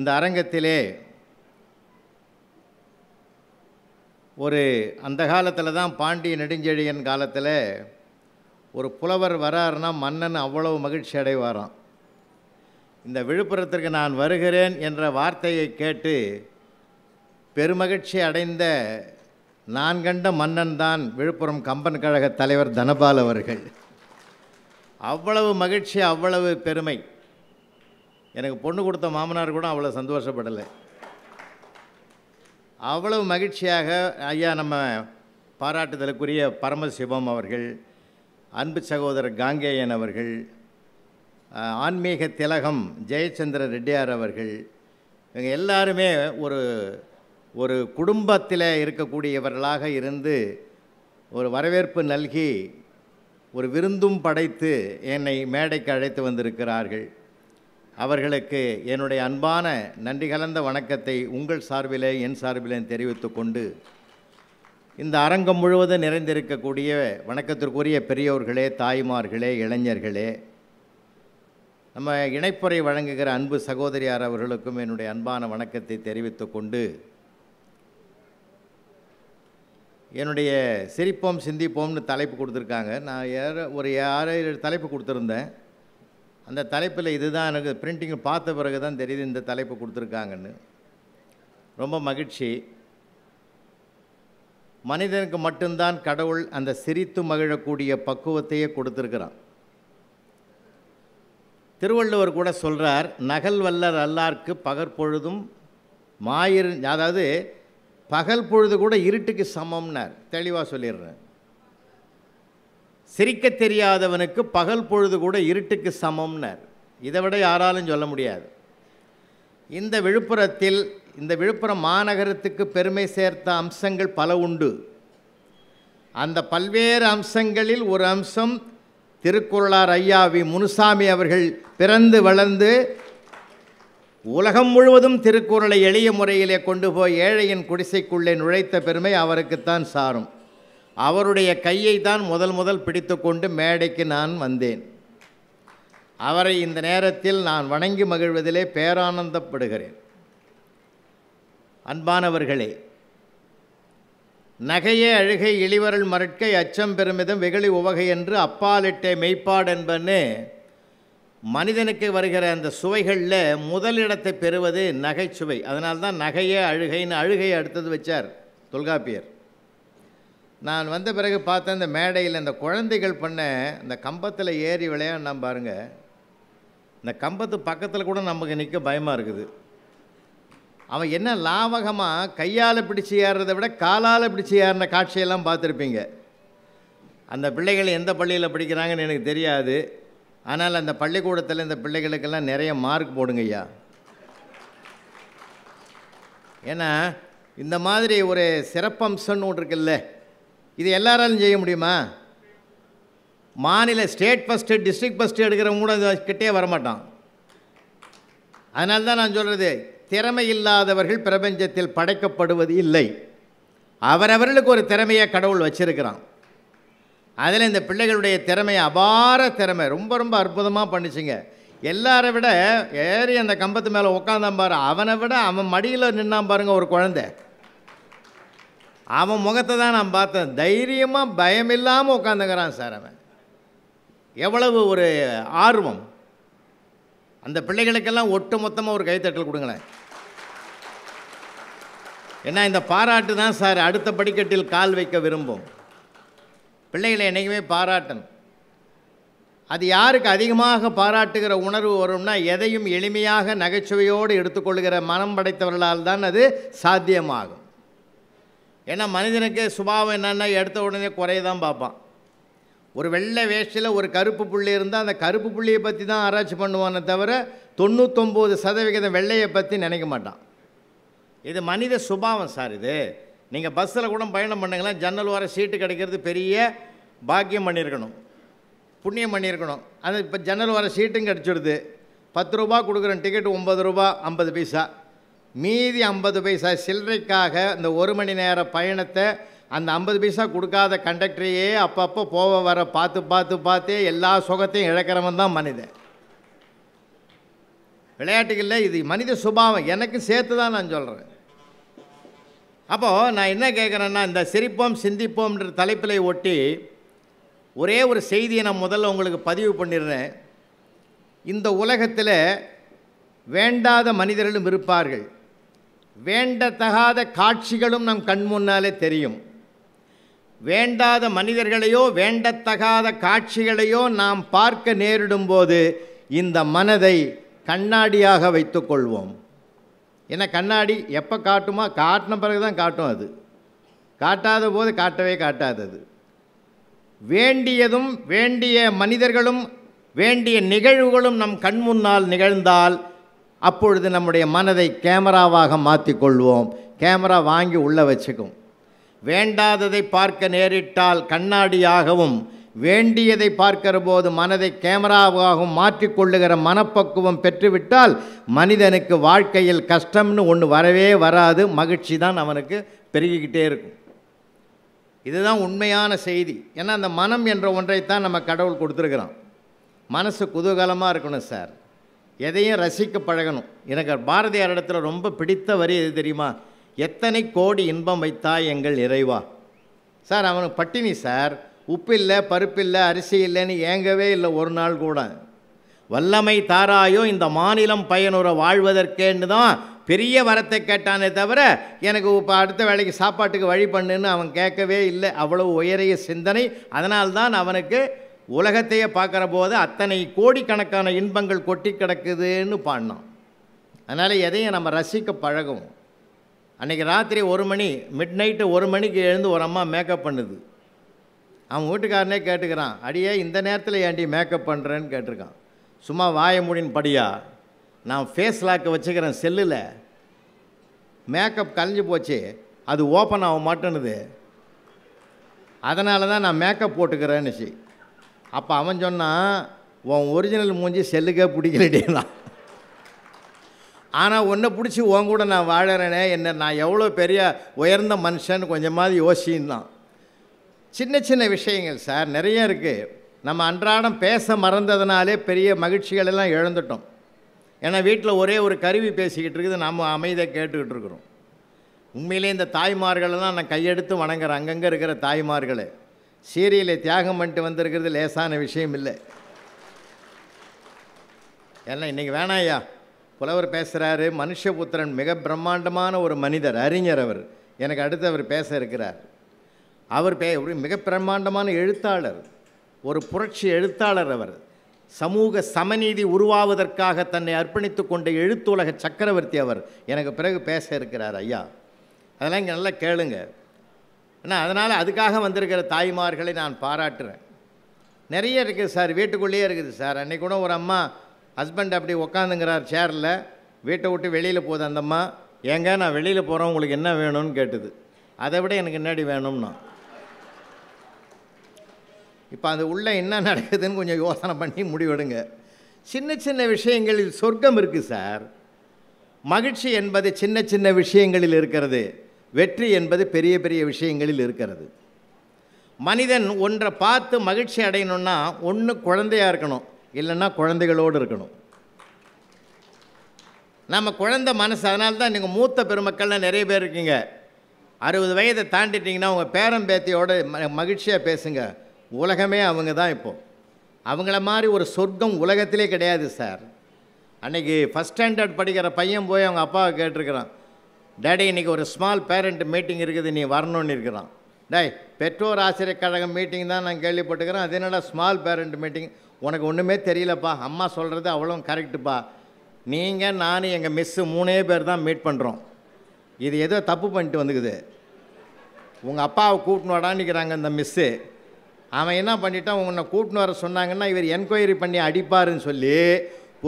இந்த அரங்கத்திலே ஒரு அந்த காலத்தில் தான் பாண்டிய நெடுஞ்செழியன் காலத்தில் ஒரு புலவர் வராருன்னா மன்னன் அவ்வளவு மகிழ்ச்சி அடைவாராம் இந்த விழுப்புரத்திற்கு நான் வருகிறேன் என்ற வார்த்தையை கேட்டு பெருமகிழ்ச்சி அடைந்த நான் கண்ட மன்னன் தான் விழுப்புரம் கம்பன் கழக தலைவர் தனபால் அவர்கள் அவ்வளவு மகிழ்ச்சி அவ்வளவு பெருமை எனக்கு பொண்ணு கொடுத்த மாமனார் கூட அவ்வளோ சந்தோஷப்படலை அவ்வளவு மகிழ்ச்சியாக ஐயா நம்ம பாராட்டுதலுக்குரிய பரமசிவம் அவர்கள் அன்பு சகோதரர் காங்கேயன் அவர்கள் ஆன்மீக திலகம் ஜெயச்சந்திர ரெட்டியார் அவர்கள் இவங்க எல்லாருமே ஒரு ஒரு குடும்பத்தில் இருக்கக்கூடியவர்களாக இருந்து ஒரு வரவேற்பு நல்கி ஒரு விருந்தும் படைத்து என்னை மேடைக்கு அழைத்து வந்திருக்கிறார்கள் அவர்களுக்கு என்னுடைய அன்பான நன்றி கலந்த வணக்கத்தை உங்கள் சார்பிலே என் சார்பிலே தெரிவித்து கொண்டு இந்த அரங்கம் முழுவதும் நிறைந்திருக்கக்கூடிய வணக்கத்திற்குரிய பெரியோர்களே தாய்மார்களே இளைஞர்களே நம்ம இணைப்புரை வழங்குகிற அன்பு சகோதரியார் அவர்களுக்கும் என்னுடைய அன்பான வணக்கத்தை தெரிவித்து கொண்டு என்னுடைய சிரிப்போம் சிந்திப்போம்னு தலைப்பு கொடுத்துருக்காங்க நான் ஏற ஒரு ஆறு தலைப்பு கொடுத்துருந்தேன் அந்த தலைப்பில் இது தான் எனக்கு பிரிண்டிங்கை பார்த்த பிறகு தான் தெரியுது இந்த தலைப்பு கொடுத்துருக்காங்கன்னு ரொம்ப மகிழ்ச்சி மனிதனுக்கு மட்டும்தான் கடவுள் அந்த சிரித்து மகிழக்கூடிய பக்குவத்தையே கொடுத்துருக்கிறான் திருவள்ளுவர் கூட சொல்கிறார் நகல் வல்லர் அல்லார்க்கு பகற்பொழுதும் மாயிரு அதாவது பகல் பொழுது கூட இருட்டுக்கு சமம்னார் தெளிவாக சொல்லிடுறேன் சிரிக்க தெரியாதவனுக்கு பகல் பொழுது கூட இருட்டுக்கு சமம்னர் இதை விட யாராலும் சொல்ல முடியாது இந்த விழுப்புரத்தில் இந்த விழுப்புரம் மாநகரத்துக்கு பெருமை சேர்த்த அம்சங்கள் பல உண்டு அந்த பல்வேறு அம்சங்களில் ஒரு அம்சம் திருக்குறளார் ஐயாவி முனுசாமி அவர்கள் பிறந்து வளர்ந்து உலகம் முழுவதும் திருக்குறளை எளிய முறையிலே கொண்டு போய் ஏழையின் குடிசைக்குள்ளே நுழைத்த பெருமை அவருக்குத்தான் சாரும் அவருடைய கையை தான் முதல் முதல் பிடித்து கொண்டு மேடைக்கு நான் வந்தேன் அவரை இந்த நேரத்தில் நான் வணங்கி மகிழ்வதிலே பேரானந்தப்படுகிறேன் அன்பானவர்களே நகையே அழுகை இளிவரல் மரட்கை அச்சம் பெருமிதம் வெகுளி உவகை என்று அப்பாலிட்டே மெய்ப்பாடு என்பன்னு மனிதனுக்கு வருகிற அந்த சுவைகளில் முதலிடத்தை பெறுவது நகைச்சுவை அதனால்தான் நகையே அழுகைன்னு அழுகையை அடுத்தது வச்சார் தொல்காப்பியர் நான் வந்த பிறகு பார்த்தேன் இந்த மேடையில் இந்த குழந்தைகள் பண்ண இந்த கம்பத்தில் ஏறி விளையாடினா பாருங்கள் இந்த கம்பத்து பக்கத்தில் கூட நமக்கு நிற்க பயமாக இருக்குது அவன் என்ன லாவகமாக கையால் பிடிச்சி ஏறுறதை விட காலால் பிடிச்சி ஏறின காட்சியெல்லாம் பார்த்துருப்பீங்க அந்த பிள்ளைகள் எந்த பள்ளியில் படிக்கிறாங்கன்னு எனக்கு தெரியாது ஆனால் அந்த பள்ளிக்கூடத்தில் இந்த பிள்ளைகளுக்கெல்லாம் நிறைய மார்க் போடுங்க ஐயா ஏன்னா இந்த மாதிரி ஒரு சிறப்பம்சம்னு ஒன்று இருக்குல்ல இது எல்லாராலும் செய்ய முடியுமா மாநில ஸ்டேட் ஃபஸ்ட்டு டிஸ்ட்ரிக்ட் ஃபஸ்ட்டு எடுக்கிறவங்க கூட கிட்டே வரமாட்டான் அதனால தான் நான் சொல்கிறது திறமை இல்லாதவர்கள் பிரபஞ்சத்தில் படைக்கப்படுவது இல்லை அவரவர்களுக்கு ஒரு திறமையை கடவுள் வச்சுருக்கிறான் அதில் இந்த பிள்ளைகளுடைய திறமை அபார திறமை ரொம்ப ரொம்ப அற்புதமாக பண்ணிச்சுங்க எல்லாரை விட ஏறி அந்த கம்பத்து மேலே உட்காந்தான் பாரு அவனை விட அவன் மடியில் நின்னான் பாருங்கள் ஒரு குழந்தை அவன் முகத்தை தான் நான் பார்த்தேன் தைரியமாக பயமில்லாமல் உட்காந்துங்கிறான் சார் அவன் எவ்வளவு ஒரு ஆர்வம் அந்த பிள்ளைகளுக்கெல்லாம் ஒட்டு மொத்தமாக ஒரு கைத்தட்டல் கொடுங்களேன் ஏன்னா இந்த பாராட்டு தான் சார் அடுத்த படிக்கட்டில் கால் வைக்க விரும்பும் பிள்ளைகளை என்றைக்குமே பாராட்டணும் அது யாருக்கு அதிகமாக பாராட்டுகிற உணர்வு வரும்னா எதையும் எளிமையாக நகைச்சுவையோடு எடுத்துக்கொள்கிற மனம் படைத்தவர்களால் தான் அது சாத்தியமாகும் ஏன்னா மனிதனுக்கு சுபாவம் என்னென்னா எடுத்த உடனே குறைய தான் பார்ப்பான் ஒரு வெள்ளை வேஷ்டியில் ஒரு கருப்பு புள்ளி இருந்தால் அந்த கருப்பு புள்ளியை பற்றி தான் ஆராய்ச்சி பண்ணுவானே தவிர தொண்ணூத்தொம்பது சதவிகிதம் வெள்ளையை பற்றி நினைக்க மாட்டான் இது மனித சுபாவம் சார் இது நீங்கள் பஸ்ஸில் கூட பயணம் பண்ணுங்களேன் ஜன்னல் வர சீட்டு கிடைக்கிறது பெரிய பாக்கியம் பண்ணியிருக்கணும் புண்ணியம் பண்ணியிருக்கணும் அது இப்போ ஜன்னல் வர சீட்டும் கிடச்சிடுது பத்து ரூபா கொடுக்குறேன் டிக்கெட் ஒம்பது ரூபா ஐம்பது பைசா மீதி ஐம்பது பைசா சில்லறைக்காக இந்த ஒரு மணி நேர பயணத்தை அந்த ஐம்பது பைசா கொடுக்காத கண்டக்டரையே அப்பப்போ போக வர பார்த்து பார்த்து பார்த்தே எல்லா சுகத்தையும் இழக்கிறவன் தான் மனிதன் விளையாட்டுகளில் இது மனித சுபாவம் எனக்கு சேர்த்து தான் நான் சொல்கிறேன் அப்போது நான் என்ன கேட்குறேன்னா இந்த சிரிப்போம் சிந்திப்போம்ன்ற தலைப்பிலை ஒட்டி ஒரே ஒரு செய்தியை நான் முதல்ல உங்களுக்கு பதிவு பண்ணிடுறேன் இந்த உலகத்தில் வேண்டாத மனிதர்களும் இருப்பார்கள் வேண்டத்தகாத காட்சிகளும் நம் கண் முன்னாலே தெரியும் வேண்டாத மனிதர்களையோ வேண்டத்தகாத காட்சிகளையோ நாம் பார்க்க நேரிடும்போது இந்த மனதை கண்ணாடியாக வைத்துக்கொள்வோம் ஏன்னா கண்ணாடி எப்போ காட்டுமா காட்டின பிறகு தான் காட்டும் அது காட்டாத போது காட்டவே காட்டாதது வேண்டியதும் வேண்டிய மனிதர்களும் வேண்டிய நிகழ்வுகளும் நம் கண் முன்னால் நிகழ்ந்தால் அப்பொழுது நம்முடைய மனதை கேமராவாக மாற்றிக்கொள்வோம் கேமரா வாங்கி உள்ளே வச்சுக்கும் வேண்டாததை பார்க்க நேரிட்டால் கண்ணாடியாகவும் வேண்டியதை பார்க்கிற போது மனதை கேமராவாகவும் மாற்றிக்கொள்ளுகிற மனப்பக்குவம் பெற்றுவிட்டால் மனிதனுக்கு வாழ்க்கையில் கஷ்டம்னு ஒன்று வரவே வராது மகிழ்ச்சி தான் அவனுக்கு பெருகிக்கிட்டே இருக்கும் இதுதான் உண்மையான செய்தி ஏன்னா அந்த மனம் என்ற ஒன்றைத்தான் நம்ம கடவுள் கொடுத்துருக்குறோம் மனசு குதூகலமாக இருக்கணும் சார் எதையும் ரசிக்க பழகணும் எனக்கு பாரதியார் இடத்துல ரொம்ப பிடித்த வரி எது தெரியுமா எத்தனை கோடி இன்பம் வைத்தாய் எங்கள் இறைவா சார் அவனுக்கு பட்டினி சார் உப்பு இல்லை பருப்பு இல்லை அரிசி இல்லைன்னு ஏங்கவே இல்லை ஒரு நாள் கூட வல்லமை தாராயோ இந்த மாநிலம் பயனுற வாழ்வதற்கேன்னு தான் பெரிய வரத்தை கேட்டானே தவிர எனக்கு இப்போ அடுத்த வேலைக்கு சாப்பாட்டுக்கு வழி பண்ணுன்னு அவன் கேட்கவே இல்லை அவ்வளவு உயரிய சிந்தனை அதனால்தான் அவனுக்கு உலகத்தையே பார்க்குற போது அத்தனை கோடிக்கணக்கான இன்பங்கள் கொட்டி கிடக்குதுன்னு பாடினோம் அதனால் எதையும் நம்ம ரசிக்க பழகவும் அன்றைக்கி ராத்திரி ஒரு மணி மிட் நைட்டு ஒரு மணிக்கு எழுந்து ஒரு அம்மா மேக்கப் பண்ணுது அவன் வீட்டுக்காரனே கேட்டுக்கிறான் அடியே இந்த நேரத்தில் ஏன்டி மேக்கப் பண்ணுறேன்னு கேட்டிருக்கான் சும்மா வாய மூடின்னு படியா நான் ஃபேஸ் லாக்கை வச்சுக்கிறேன் செல்லில் மேக்கப் கலைஞ்சு போச்சு அது ஓப்பன் ஆக மாட்டேன்னுது அதனால தான் நான் மேக்கப் சி அப்போ அவன் சொன்னான் உன் ஒரிஜினல் மூஞ்சி செல்லுக்கே பிடிக்கலடேதான் ஆனால் ஒன்றை பிடிச்சி உன் கூட நான் வாழறேனே என்ன நான் எவ்வளோ பெரிய உயர்ந்த மனுஷன் கொஞ்சமாவது யோசின்னான் சின்ன சின்ன விஷயங்கள் சார் நிறைய இருக்குது நம்ம அன்றாடம் பேச மறந்ததுனாலே பெரிய மகிழ்ச்சிகள் எல்லாம் இழந்துட்டோம் ஏன்னா வீட்டில் ஒரே ஒரு கருவி பேசிக்கிட்டு இருக்குது நாம் அமைதியாக கேட்டுக்கிட்டு இருக்கிறோம் உண்மையிலே இந்த தாய்மார்களெல்லாம் நான் கையெடுத்து வணங்குறேன் அங்கங்கே இருக்கிற தாய்மார்களை சீரியலை தியாகம் பண்ணிட்டு வந்திருக்கிறது லேசான விஷயம் இல்லை ஏன்னா இன்றைக்கி ஐயா புலவர் பேசுகிறாரு மனுஷபுத்திரன் மிக பிரம்மாண்டமான ஒரு மனிதர் அறிஞர் அவர் எனக்கு அடுத்து அவர் பேச இருக்கிறார் அவர் பே மிக பிரம்மாண்டமான எழுத்தாளர் ஒரு புரட்சி எழுத்தாளர் அவர் சமூக சமநீதி உருவாவதற்காக தன்னை அர்ப்பணித்து கொண்ட எழுத்துலக சக்கரவர்த்தி அவர் எனக்கு பிறகு பேச இருக்கிறார் ஐயா அதெல்லாம் இங்கே நல்லா கேளுங்கள் ஆனால் அதனால் அதுக்காக வந்திருக்கிற தாய்மார்களை நான் பாராட்டுறேன் நிறைய இருக்குது சார் வீட்டுக்குள்ளேயே இருக்குது சார் அன்றைக்கு கூட ஒரு அம்மா ஹஸ்பண்ட் அப்படி உட்காந்துங்கிறார் சேரில் வீட்டை விட்டு வெளியில் போகுது அம்மா ஏங்க நான் வெளியில் போகிறோம் உங்களுக்கு என்ன வேணும்னு கேட்டுது அதை விட எனக்கு என்னடி வேணும்னா இப்போ அது உள்ளே என்ன நடக்குதுன்னு கொஞ்சம் யோசனை பண்ணி முடிவெடுங்க சின்ன சின்ன விஷயங்களில் சொர்க்கம் இருக்குது சார் மகிழ்ச்சி என்பது சின்ன சின்ன விஷயங்களில் இருக்கிறது வெற்றி என்பது பெரிய பெரிய விஷயங்களில் இருக்கிறது மனிதன் ஒன்றை பார்த்து மகிழ்ச்சி அடையணும்னா ஒன்று குழந்தையாக இருக்கணும் இல்லைன்னா குழந்தைகளோடு இருக்கணும் நம்ம குழந்த மனசு அதனால தான் நீங்கள் மூத்த பெருமக்கள்லாம் நிறைய பேர் இருக்கீங்க அறுபது வயதை தாண்டிட்டிங்கன்னா உங்கள் பேரம் ம மகிழ்ச்சியாக பேசுங்க உலகமே அவங்க தான் இப்போது அவங்கள மாதிரி ஒரு சொர்க்கம் உலகத்திலே கிடையாது சார் அன்றைக்கி ஃபஸ்ட் ஸ்டாண்டர்ட் படிக்கிற பையன் போய் அவங்க அப்பாவை கேட்டிருக்கிறான் டேடி இன்றைக்கி ஒரு ஸ்மால் பேரண்ட் மீட்டிங் இருக்குது நீ வரணும்னு இருக்கிறான் டேய் பெற்றோர் ஆசிரியர் கழகம் மீட்டிங் தான் நான் கேள்விப்பட்டுக்கிறேன் அது என்னடா ஸ்மால் பேரண்ட் மீட்டிங் உனக்கு ஒன்றுமே தெரியலப்பா அம்மா சொல்கிறது அவ்வளோ கரெக்டுப்பா நீங்கள் நான் எங்கள் மிஸ்ஸு மூணே பேர் தான் மீட் பண்ணுறோம் இது ஏதோ தப்பு பண்ணிட்டு வந்துக்குது உங்கள் அப்பாவை கூட்டின்னு வடான்னுக்கிறாங்க இந்த மிஸ்ஸு அவன் என்ன பண்ணிட்டான் உன்னை கூட்டின்னு வர சொன்னாங்கன்னா இவர் என்கொயரி பண்ணி அடிப்பாருன்னு சொல்லி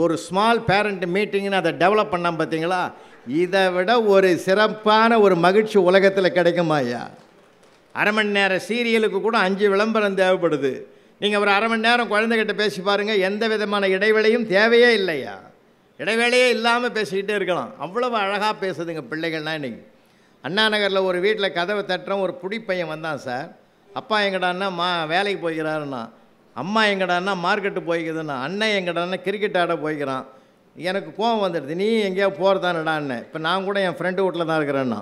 ஒரு ஸ்மால் பேரண்ட் மீட்டிங்னு அதை டெவலப் பண்ணான் பார்த்தீங்களா இதை விட ஒரு சிறப்பான ஒரு மகிழ்ச்சி உலகத்தில் கிடைக்குமா ஐயா அரை மணி நேரம் சீரியலுக்கு கூட அஞ்சு விளம்பரம் தேவைப்படுது நீங்கள் ஒரு அரை மணி நேரம் குழந்தைகிட்ட பேசி பாருங்கள் எந்த விதமான இடைவெளியும் தேவையே இல்லையா இடைவேளையே இல்லாமல் பேசிக்கிட்டே இருக்கலாம் அவ்வளோ அழகாக பேசுதுங்க பிள்ளைகள்லாம் இன்றைக்கி அண்ணா நகரில் ஒரு வீட்டில் கதவை தட்டுறோம் ஒரு புடி பையன் வந்தான் சார் அப்பா எங்கடான்னா மா வேலைக்கு போய்கிறாருண்ணா அம்மா எங்கடான்னா மார்க்கெட்டு போய்க்குதுண்ணா அண்ணன் எங்கடான்னா கிரிக்கெட் ஆட போய்க்கிறான் எனக்கு கோவம் வந்துடுது நீ எங்கேயா போகிறதானடான்னு இப்போ நான் கூட என் ஃப்ரெண்டு வீட்டில் தான் இருக்கிறேன்னா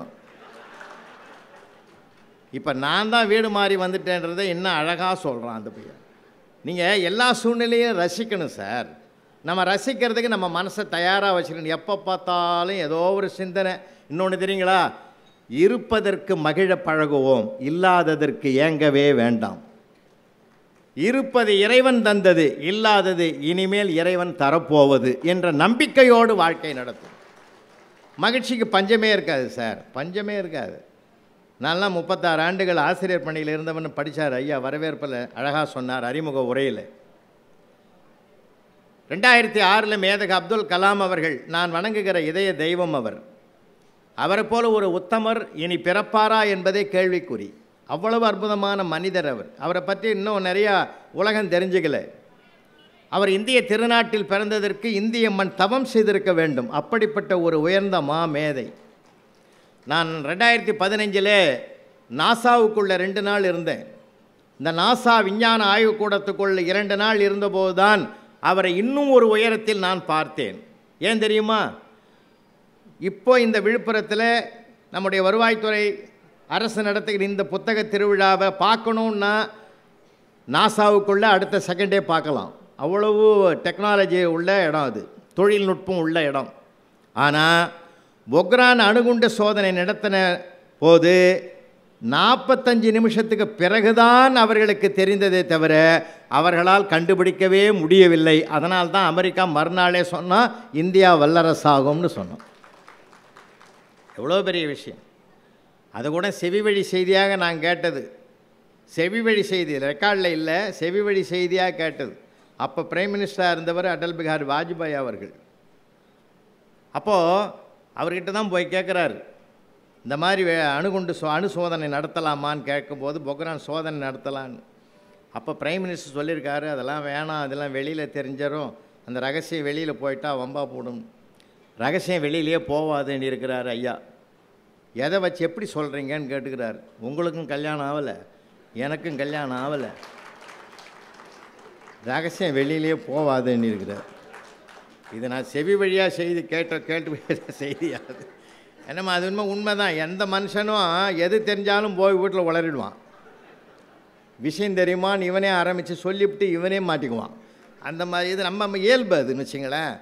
இப்போ நான் தான் வீடு மாறி வந்துட்டேன்றதை இன்னும் அழகாக சொல்கிறான் அந்த பையன் நீங்கள் எல்லா சூழ்நிலையும் ரசிக்கணும் சார் நம்ம ரசிக்கிறதுக்கு நம்ம மனசை தயாராக வச்சுக்கணும் எப்போ பார்த்தாலும் ஏதோ ஒரு சிந்தனை இன்னொன்று தெரியுங்களா இருப்பதற்கு மகிழ பழகுவோம் இல்லாததற்கு ஏங்கவே வேண்டாம் இருப்பது இறைவன் தந்தது இல்லாதது இனிமேல் இறைவன் தரப்போவது என்ற நம்பிக்கையோடு வாழ்க்கை நடத்தும் மகிழ்ச்சிக்கு பஞ்சமே இருக்காது சார் பஞ்சமே இருக்காது நான்லாம் முப்பத்தாறு ஆண்டுகள் ஆசிரியர் பணியில் இருந்தவன் படித்தார் ஐயா வரவேற்பில் அழகாக சொன்னார் அறிமுக உரையில் ரெண்டாயிரத்தி ஆறில் மேதக அப்துல் கலாம் அவர்கள் நான் வணங்குகிற இதய தெய்வம் அவர் அவரை போல ஒரு உத்தமர் இனி பிறப்பாரா என்பதே கேள்விக்குறி அவ்வளவு அற்புதமான மனிதர் அவர் அவரை பற்றி இன்னும் நிறையா உலகம் தெரிஞ்சுக்கல அவர் இந்திய திருநாட்டில் பிறந்ததற்கு இந்திய மண் தவம் செய்திருக்க வேண்டும் அப்படிப்பட்ட ஒரு உயர்ந்த மா மேதை நான் ரெண்டாயிரத்தி பதினைஞ்சில் நாசாவுக்குள்ளே ரெண்டு நாள் இருந்தேன் இந்த நாசா விஞ்ஞான ஆய்வுக்கூடத்துக்குள்ளே இரண்டு நாள் இருந்தபோது தான் அவரை இன்னும் ஒரு உயரத்தில் நான் பார்த்தேன் ஏன் தெரியுமா இப்போ இந்த விழுப்புரத்தில் நம்முடைய வருவாய்த்துறை அரசு நடத்துகிற இந்த புத்தக திருவிழாவை பார்க்கணுன்னா நாசாவுக்குள்ளே அடுத்த செகண்டே பார்க்கலாம் அவ்வளவு டெக்னாலஜி உள்ள இடம் அது தொழில்நுட்பம் உள்ள இடம் ஆனால் பொக்ரான் அணுகுண்டு சோதனை நடத்தின போது நாற்பத்தஞ்சு நிமிஷத்துக்கு பிறகுதான் அவர்களுக்கு தெரிந்ததே தவிர அவர்களால் கண்டுபிடிக்கவே முடியவில்லை அதனால் தான் அமெரிக்கா மறுநாளே சொன்னால் இந்தியா வல்லரசாகும்னு சொன்னோம் எவ்வளோ பெரிய விஷயம் அது கூட செவி வழி செய்தியாக நான் கேட்டது செவி வழி செய்தி ரெக்கார்டில் இல்லை செவி வழி செய்தியாக கேட்டது அப்போ பிரைம் மினிஸ்டராக இருந்தவர் அடல் பிகாரி வாஜ்பாய் அவர்கள் அப்போது அவர்கிட்ட தான் போய் கேட்குறாரு இந்த மாதிரி அணுகுண்டு சோ அணு சோதனை நடத்தலாமான்னு கேட்கும்போது பொக்ரான் சோதனை நடத்தலான்னு அப்போ பிரைம் மினிஸ்டர் சொல்லியிருக்காரு அதெல்லாம் வேணாம் அதெல்லாம் வெளியில் தெரிஞ்சிடும் அந்த ரகசியம் வெளியில் போயிட்டால் வம்பா போடும் ரகசியம் வெளியிலேயே போவாதுன்னு இருக்கிறார் ஐயா எதை வச்சு எப்படி சொல்கிறீங்கன்னு கேட்டுக்கிறார் உங்களுக்கும் கல்யாணம் ஆகலை எனக்கும் கல்யாணம் ஆகலை ரகசியம் வெளியிலே போவாதுன்னு இருக்கிறார் இது நான் செவி வழியாக செய்து கேட்ட கேட்டு செய்தியாது என்னம்மா அது உண்மை உண்மை தான் எந்த மனுஷனும் எது தெரிஞ்சாலும் போய் வீட்டில் உளறிடுவான் விஷயம் தெரியுமான்னு இவனே ஆரம்பித்து சொல்லிவிட்டு இவனே மாட்டிக்குவான் அந்த மாதிரி இது நம்ம இயல்பு அதுன்னு வச்சுங்களேன்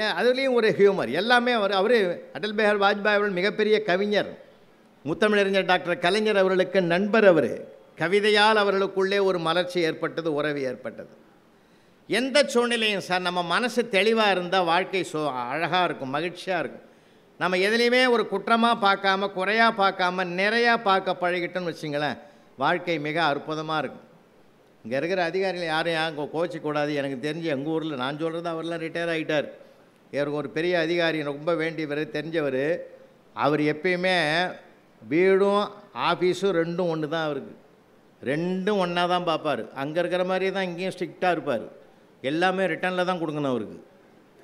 ஏன் அதுலேயும் ஒரு ஹியூமர் எல்லாமே அவர் அவர் அடல் பிஹார் வாஜ்பாய் அவர்கள் மிகப்பெரிய கவிஞர் முத்தமிழறிஞர் டாக்டர் கலைஞர் அவர்களுக்கு நண்பர் அவர் கவிதையால் அவர்களுக்குள்ளே ஒரு மலர்ச்சி ஏற்பட்டது உறவு ஏற்பட்டது எந்த சூழ்நிலையும் சார் நம்ம மனசு தெளிவாக இருந்தால் வாழ்க்கை சோ அழகாக இருக்கும் மகிழ்ச்சியாக இருக்கும் நம்ம எதுலேயுமே ஒரு குற்றமாக பார்க்காம குறையாக பார்க்காம நிறையா பார்க்க பழகிட்டோன்னு வச்சிங்களேன் வாழ்க்கை மிக அற்புதமாக இருக்கும் இங்கே இருக்கிற அதிகாரிகள் யாரையும் கோச்சிக்கூடாது எனக்கு தெரிஞ்சு எங்கள் ஊரில் நான் சொல்கிறது அவர்லாம் ரிட்டையர் ஆகிட்டார் இவருக்கு ஒரு பெரிய அதிகாரி ரொம்ப வேண்டியவர் தெரிஞ்சவர் அவர் எப்பயுமே வீடும் ஆஃபீஸும் ரெண்டும் ஒன்று தான் அவருக்கு ரெண்டும் ஒன்றா தான் பார்ப்பார் அங்கே இருக்கிற மாதிரியே தான் இங்கேயும் ஸ்ட்ரிக்டாக இருப்பார் எல்லாமே ரிட்டனில் தான் கொடுக்கணும் அவருக்கு